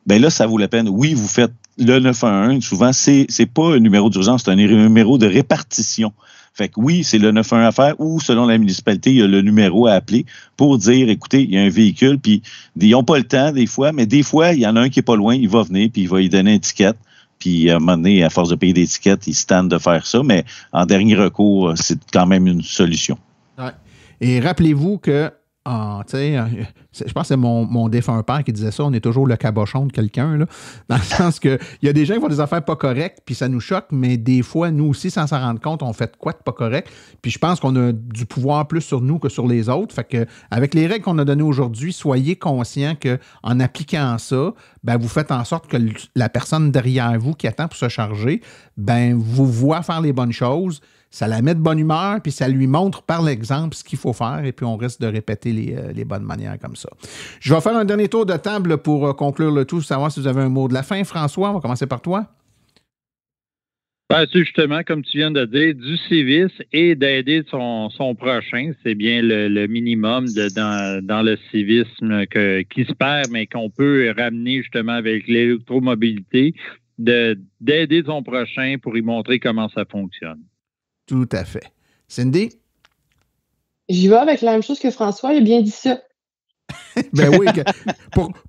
ben là, ça vaut la peine. Oui, vous faites le 911. Souvent, c'est n'est pas un numéro d'urgence, c'est un numéro de répartition. Fait que oui, c'est le 911 à faire ou selon la municipalité, il y a le numéro à appeler pour dire écoutez, il y a un véhicule, puis ils n'ont pas le temps des fois, mais des fois, il y en a un qui est pas loin, il va venir, puis il va y donner une étiquette. Puis à un moment donné, à force de payer des étiquettes, ils se tentent de faire ça, mais en dernier recours, c'est quand même une solution. Et rappelez-vous que ah, sais, euh, je pense que c'est mon, défunt père qui disait ça, on est toujours le cabochon de quelqu'un, là, dans le sens que il y a des gens qui font des affaires pas correctes, puis ça nous choque, mais des fois, nous aussi, sans s'en rendre compte, on fait quoi de pas correct, puis je pense qu'on a du pouvoir plus sur nous que sur les autres, fait que avec les règles qu'on a données aujourd'hui, soyez conscients qu'en appliquant ça, ben, vous faites en sorte que la personne derrière vous qui attend pour se charger, ben, vous voit faire les bonnes choses, ça la met de bonne humeur, puis ça lui montre par l'exemple ce qu'il faut faire, et puis on reste de répéter euh, les, bonnes manières comme ça. Je vais faire un dernier tour de table pour euh, conclure le tout, savoir si vous avez un mot de la fin. François, on va commencer par toi. Ben, c'est justement, comme tu viens de dire, du civisme et d'aider son, prochain. C'est bien le, minimum dans, le civisme que, qui se perd, mais qu'on peut ramener justement avec l'électromobilité, d'aider son prochain pour lui montrer comment ça fonctionne. Tout à fait. Cindy? J'y vais avec la même chose que François, il a bien dit ça. ben oui.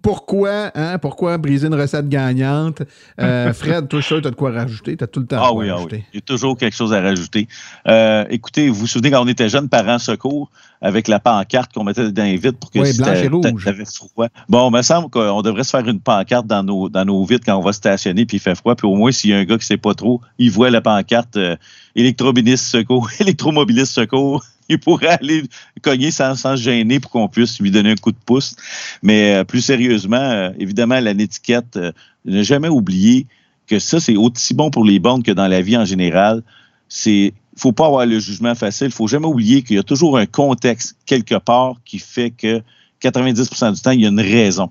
pourquoi, hein, pourquoi briser une recette gagnante? Euh, Fred, toi, tu as de quoi rajouter. Tu as tout le temps rajouter. Ah, ah oui, il y a toujours quelque chose à rajouter. Euh, écoutez, vous vous souvenez quand on était jeunes, parents secours, avec la pancarte qu'on mettait dans les vides pour que oui, blanche froid. Bon, il me semble qu'on devrait se faire une pancarte dans nos, dans nos vitres quand on va stationner puis il fait froid. Puis au moins, s'il y a un gars qui ne sait pas trop, il voit la pancarte euh, électromobiliste secours, électromobiliste secours il pourrait aller cogner sans, sans se gêner pour qu'on puisse lui donner un coup de pouce. Mais euh, plus sérieusement, euh, évidemment, la netiquette, euh, ne jamais oublier que ça, c'est aussi bon pour les bandes que dans la vie en général. C'est faut pas avoir le jugement facile. Il faut jamais oublier qu'il y a toujours un contexte quelque part qui fait que 90 du temps, il y a une raison.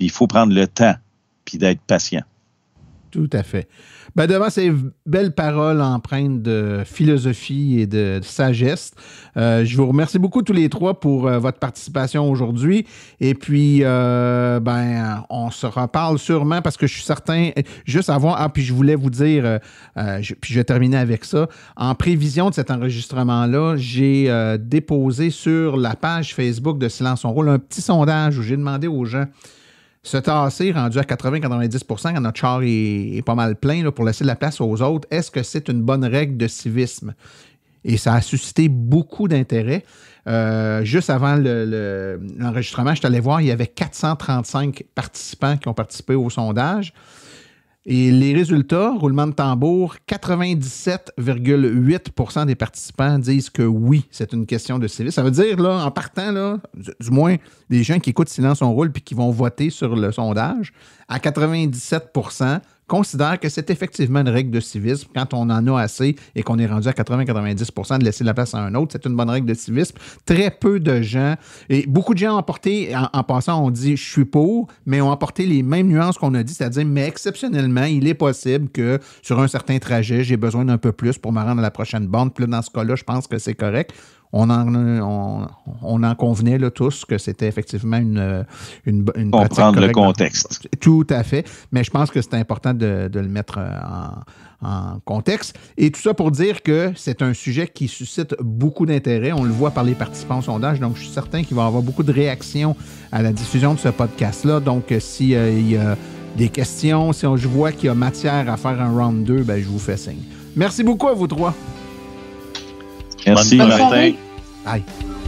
Il faut prendre le temps puis d'être patient. Tout à fait. Ben devant ces belles paroles empreintes de philosophie et de, sagesse, euh, je vous remercie beaucoup tous les trois pour euh, votre participation aujourd'hui. Et puis, euh, ben, on se reparle sûrement parce que je suis certain, juste avant, ah, puis je voulais vous dire, puis je vais terminer avec ça, en prévision de cet enregistrement-là, j'ai déposé sur la page Facebook de Silence on rôle un petit sondage où j'ai demandé aux gens se tasser rendu à 80-90 quand notre char est, pas mal plein pour laisser de la place aux autres, est-ce que c'est une bonne règle de civisme? Et ça a suscité beaucoup d'intérêt. Euh, juste avant l'enregistrement, je suis allé voir, il y avait 435 participants qui ont participé au sondage. Et les résultats, roulement de tambour, 97,8 des participants disent que oui, c'est une question de service. Ça veut dire, là, en partant, là, du moins, des gens qui écoutent Silence on roule puis qui vont voter sur le sondage, à 97 considère que c'est effectivement une règle de civisme. Quand on en a assez et qu'on est rendu à 80-90 de laisser la place à un autre, c'est une bonne règle de civisme. Très peu de gens, et beaucoup de gens ont porté, en, passant, on dit je suis pour, mais ont apporté les mêmes nuances qu'on a dit, c'est-à-dire, mais exceptionnellement, il est possible que sur un certain trajet, j'ai besoin d'un peu plus pour me rendre à la prochaine bande. plus dans ce cas-là, je pense que c'est correct on en, convenait tous que c'était effectivement une, bonne. une le contexte. Tout à fait. Mais je pense que c'est important de, le mettre euh, en, contexte. Et tout ça pour dire que c'est un sujet qui suscite beaucoup d'intérêt. On le voit par les participants au sondage. Donc, je suis certain qu'il va y avoir beaucoup de réactions à la diffusion de ce podcast-là. Donc, euh, s'il y a des questions, si on, je vois qu'il y a matière à faire un round 2, ben, je vous fais signe. Merci beaucoup à vous trois. É assim, não né? tem. Ai.